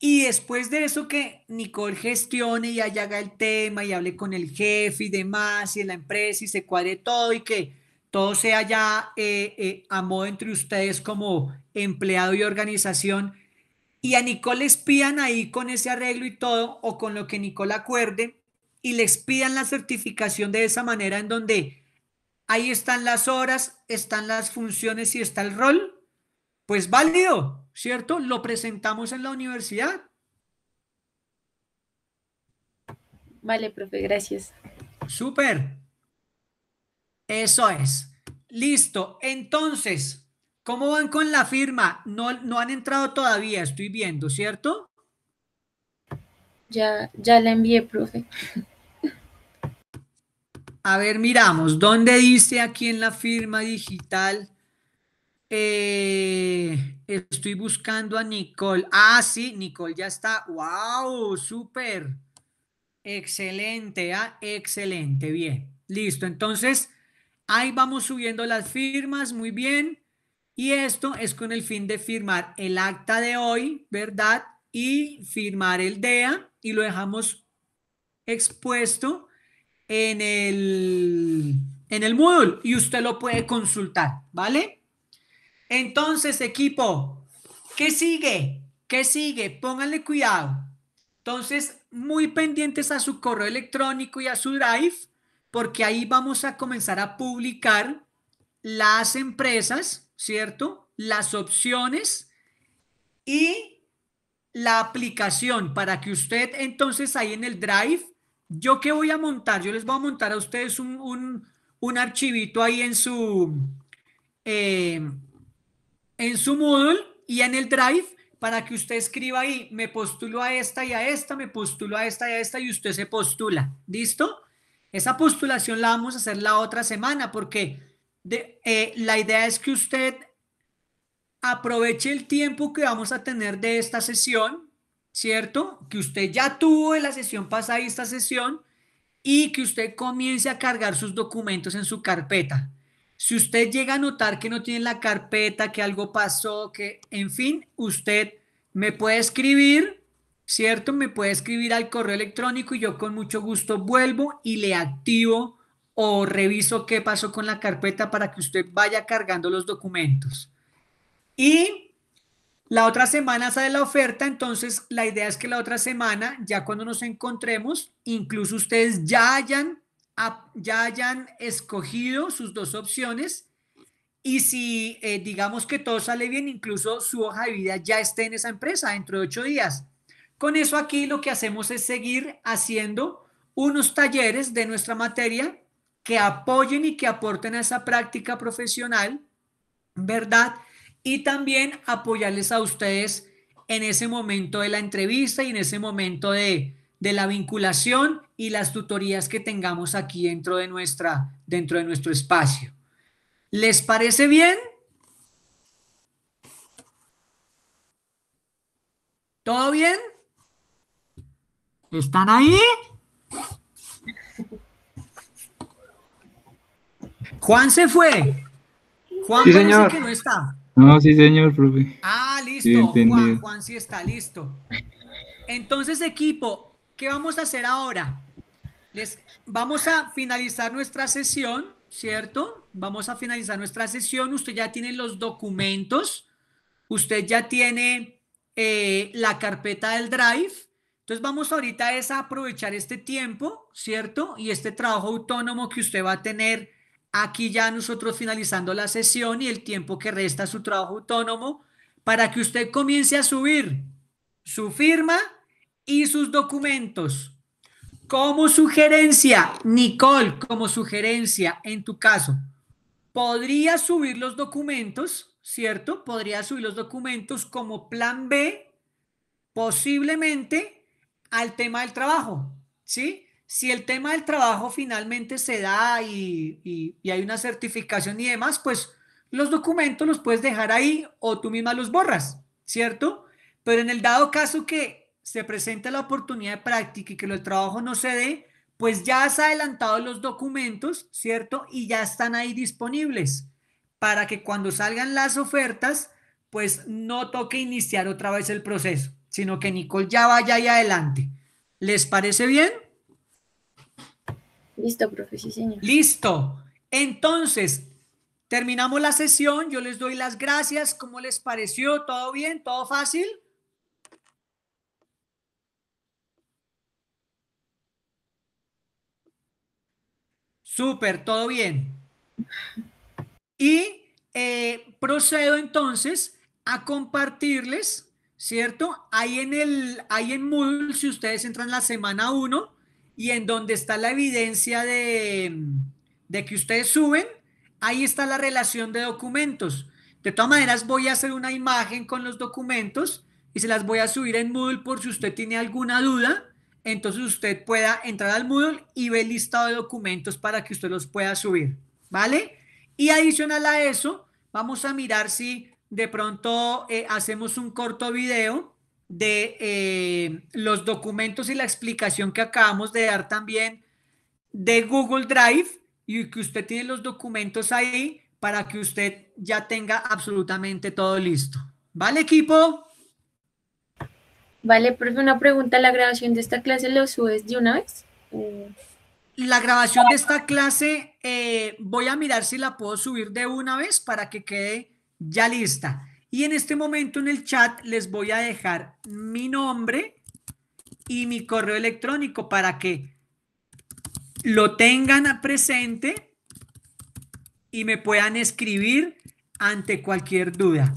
Y después de eso que Nicole gestione y allá haga el tema y hable con el jefe y demás y en la empresa y se cuadre todo y que todo sea ya eh, eh, a modo entre ustedes como empleado y organización. Y a Nicole espían ahí con ese arreglo y todo o con lo que Nicole acuerde y les pidan la certificación de esa manera en donde ahí están las horas, están las funciones y está el rol, pues válido, ¿cierto? Lo presentamos en la universidad. Vale, profe, gracias. Súper. Eso es. Listo. Entonces, ¿cómo van con la firma? No, no han entrado todavía, estoy viendo, ¿cierto? Ya, ya la envié, profe. A ver, miramos, ¿dónde dice aquí en la firma digital? Eh, estoy buscando a Nicole. Ah, sí, Nicole ya está. ¡Wow! ¡Súper! Excelente, ah, excelente, bien. Listo, entonces ahí vamos subiendo las firmas, muy bien. Y esto es con el fin de firmar el acta de hoy, ¿verdad? Y firmar el DEA y lo dejamos expuesto en el, en el Moodle y usted lo puede consultar, ¿vale? Entonces, equipo, ¿qué sigue? ¿Qué sigue? Pónganle cuidado. Entonces, muy pendientes a su correo electrónico y a su drive, porque ahí vamos a comenzar a publicar las empresas, ¿cierto? Las opciones y la aplicación para que usted entonces ahí en el drive yo qué voy a montar, yo les voy a montar a ustedes un, archivito ahí en su, eh, en su Moodle y en el Drive para que usted escriba ahí, me postulo a esta y a esta, me postulo a esta y a esta y usted se postula, ¿listo? Esa postulación la vamos a hacer la otra semana porque eh, la idea es que usted aproveche el tiempo que vamos a tener de esta sesión ¿cierto? Que usted ya tuvo en la sesión pasada esta sesión y que usted comience a cargar sus documentos en su carpeta. Si usted llega a notar que no tiene la carpeta, que algo pasó, que, en fin, usted me puede escribir, ¿cierto? Me puede escribir al correo electrónico y yo con mucho gusto vuelvo y le activo o reviso qué pasó con la carpeta para que usted vaya cargando los documentos. Y la otra semana sale la oferta, entonces la idea es que la otra semana, ya cuando nos encontremos, incluso ustedes ya hayan, ya hayan escogido sus dos opciones y si eh, digamos que todo sale bien, incluso su hoja de vida ya esté en esa empresa dentro de ocho días. Con eso aquí lo que hacemos es seguir haciendo unos talleres de nuestra materia que apoyen y que aporten a esa práctica profesional, ¿verdad? y también apoyarles a ustedes en ese momento de la entrevista y en ese momento de, la vinculación y las tutorías que tengamos aquí dentro de, nuestra, dentro de nuestro espacio. ¿Les parece bien? ¿Todo bien? ¿Están ahí? Juan se fue. Juan que no está. No, sí, señor, profe. Ah, listo. Juan, Juan sí está listo. Entonces, equipo, ¿qué vamos a hacer ahora? Les, vamos a finalizar nuestra sesión, ¿cierto? Vamos a finalizar nuestra sesión. Usted ya tiene los documentos. Usted ya tiene eh, la carpeta del Drive. Entonces vamos ahorita es a aprovechar este tiempo, ¿cierto? Y este trabajo autónomo que usted va a tener aquí ya nosotros finalizando la sesión y el tiempo que resta su trabajo autónomo para que usted comience a subir su firma y sus documentos. Como sugerencia, Nicole, como sugerencia en tu caso, podría subir los documentos, ¿cierto? Podría subir los documentos como plan B, posiblemente al tema del trabajo, ¿sí? si el tema del trabajo finalmente se da y, hay una certificación y demás, pues los documentos los puedes dejar ahí o tú misma los borras, ¿cierto? Pero en el dado caso que se presente la oportunidad de práctica y que el trabajo no se dé, pues ya has adelantado los documentos, ¿cierto? Y ya están ahí disponibles para que cuando salgan las ofertas, pues no toque iniciar otra vez el proceso, sino que Nicole ya vaya ahí adelante. ¿Les parece bien? Listo, profe, señor. Listo. Entonces, terminamos la sesión. Yo les doy las gracias. ¿Cómo les pareció? ¿Todo bien? ¿Todo fácil? Súper, todo bien. Y eh, procedo entonces a compartirles, ¿cierto? Ahí en el, ahí en Moodle, si ustedes entran la semana 1, y en donde está la evidencia de, que ustedes suben, ahí está la relación de documentos. De todas maneras, voy a hacer una imagen con los documentos y se las voy a subir en Moodle por si usted tiene alguna duda. Entonces usted pueda entrar al Moodle y ver el listado de documentos para que usted los pueda subir. ¿Vale? Y adicional a eso, vamos a mirar si de pronto eh, hacemos un corto video de eh, los documentos y la explicación que acabamos de dar también de Google Drive y que usted tiene los documentos ahí para que usted ya tenga absolutamente todo listo. ¿Vale, equipo? Vale, profe, una pregunta. ¿La grabación de esta clase lo subes de una vez? Eh, la grabación de esta clase eh, voy a mirar si la puedo subir de una vez para que quede ya lista. Y en este momento en el chat les voy a dejar mi nombre y mi correo electrónico para que lo tengan presente y me puedan escribir ante cualquier duda.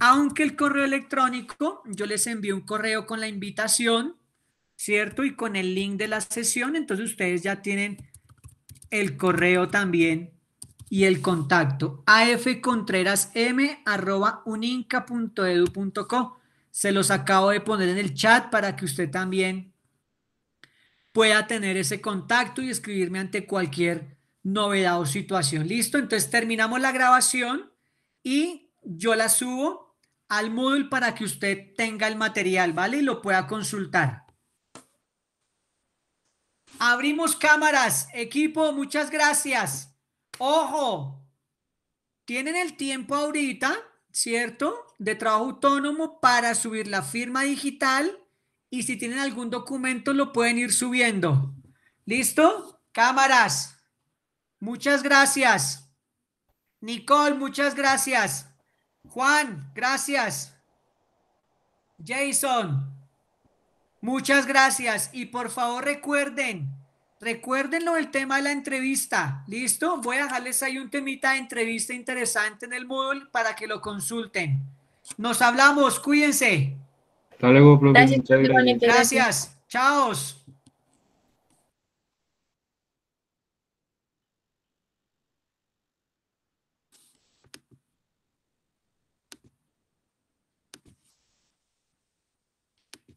Aunque el correo electrónico, yo les envío un correo con la invitación, ¿cierto? Y con el link de la sesión, entonces ustedes ya tienen el correo también y el contacto afcontreras.m@uninca.edu.co. Se los acabo de poner en el chat para que usted también pueda tener ese contacto y escribirme ante cualquier novedad o situación. Listo, entonces terminamos la grabación y yo la subo al módulo para que usted tenga el material, ¿vale? Y lo pueda consultar. Abrimos cámaras, equipo, muchas gracias. Ojo, tienen el tiempo ahorita, ¿cierto? De trabajo autónomo para subir la firma digital y si tienen algún documento lo pueden ir subiendo. ¿Listo? Cámaras. Muchas gracias. Nicole, muchas gracias. Juan, gracias. Jason, muchas gracias. Y por favor recuerden, Recuérdenlo el tema de la entrevista. ¿Listo? Voy a dejarles ahí un temita de entrevista interesante en el módulo para que lo consulten. Nos hablamos, cuídense. Hasta luego, profe. Gracias. Gracias. Chao.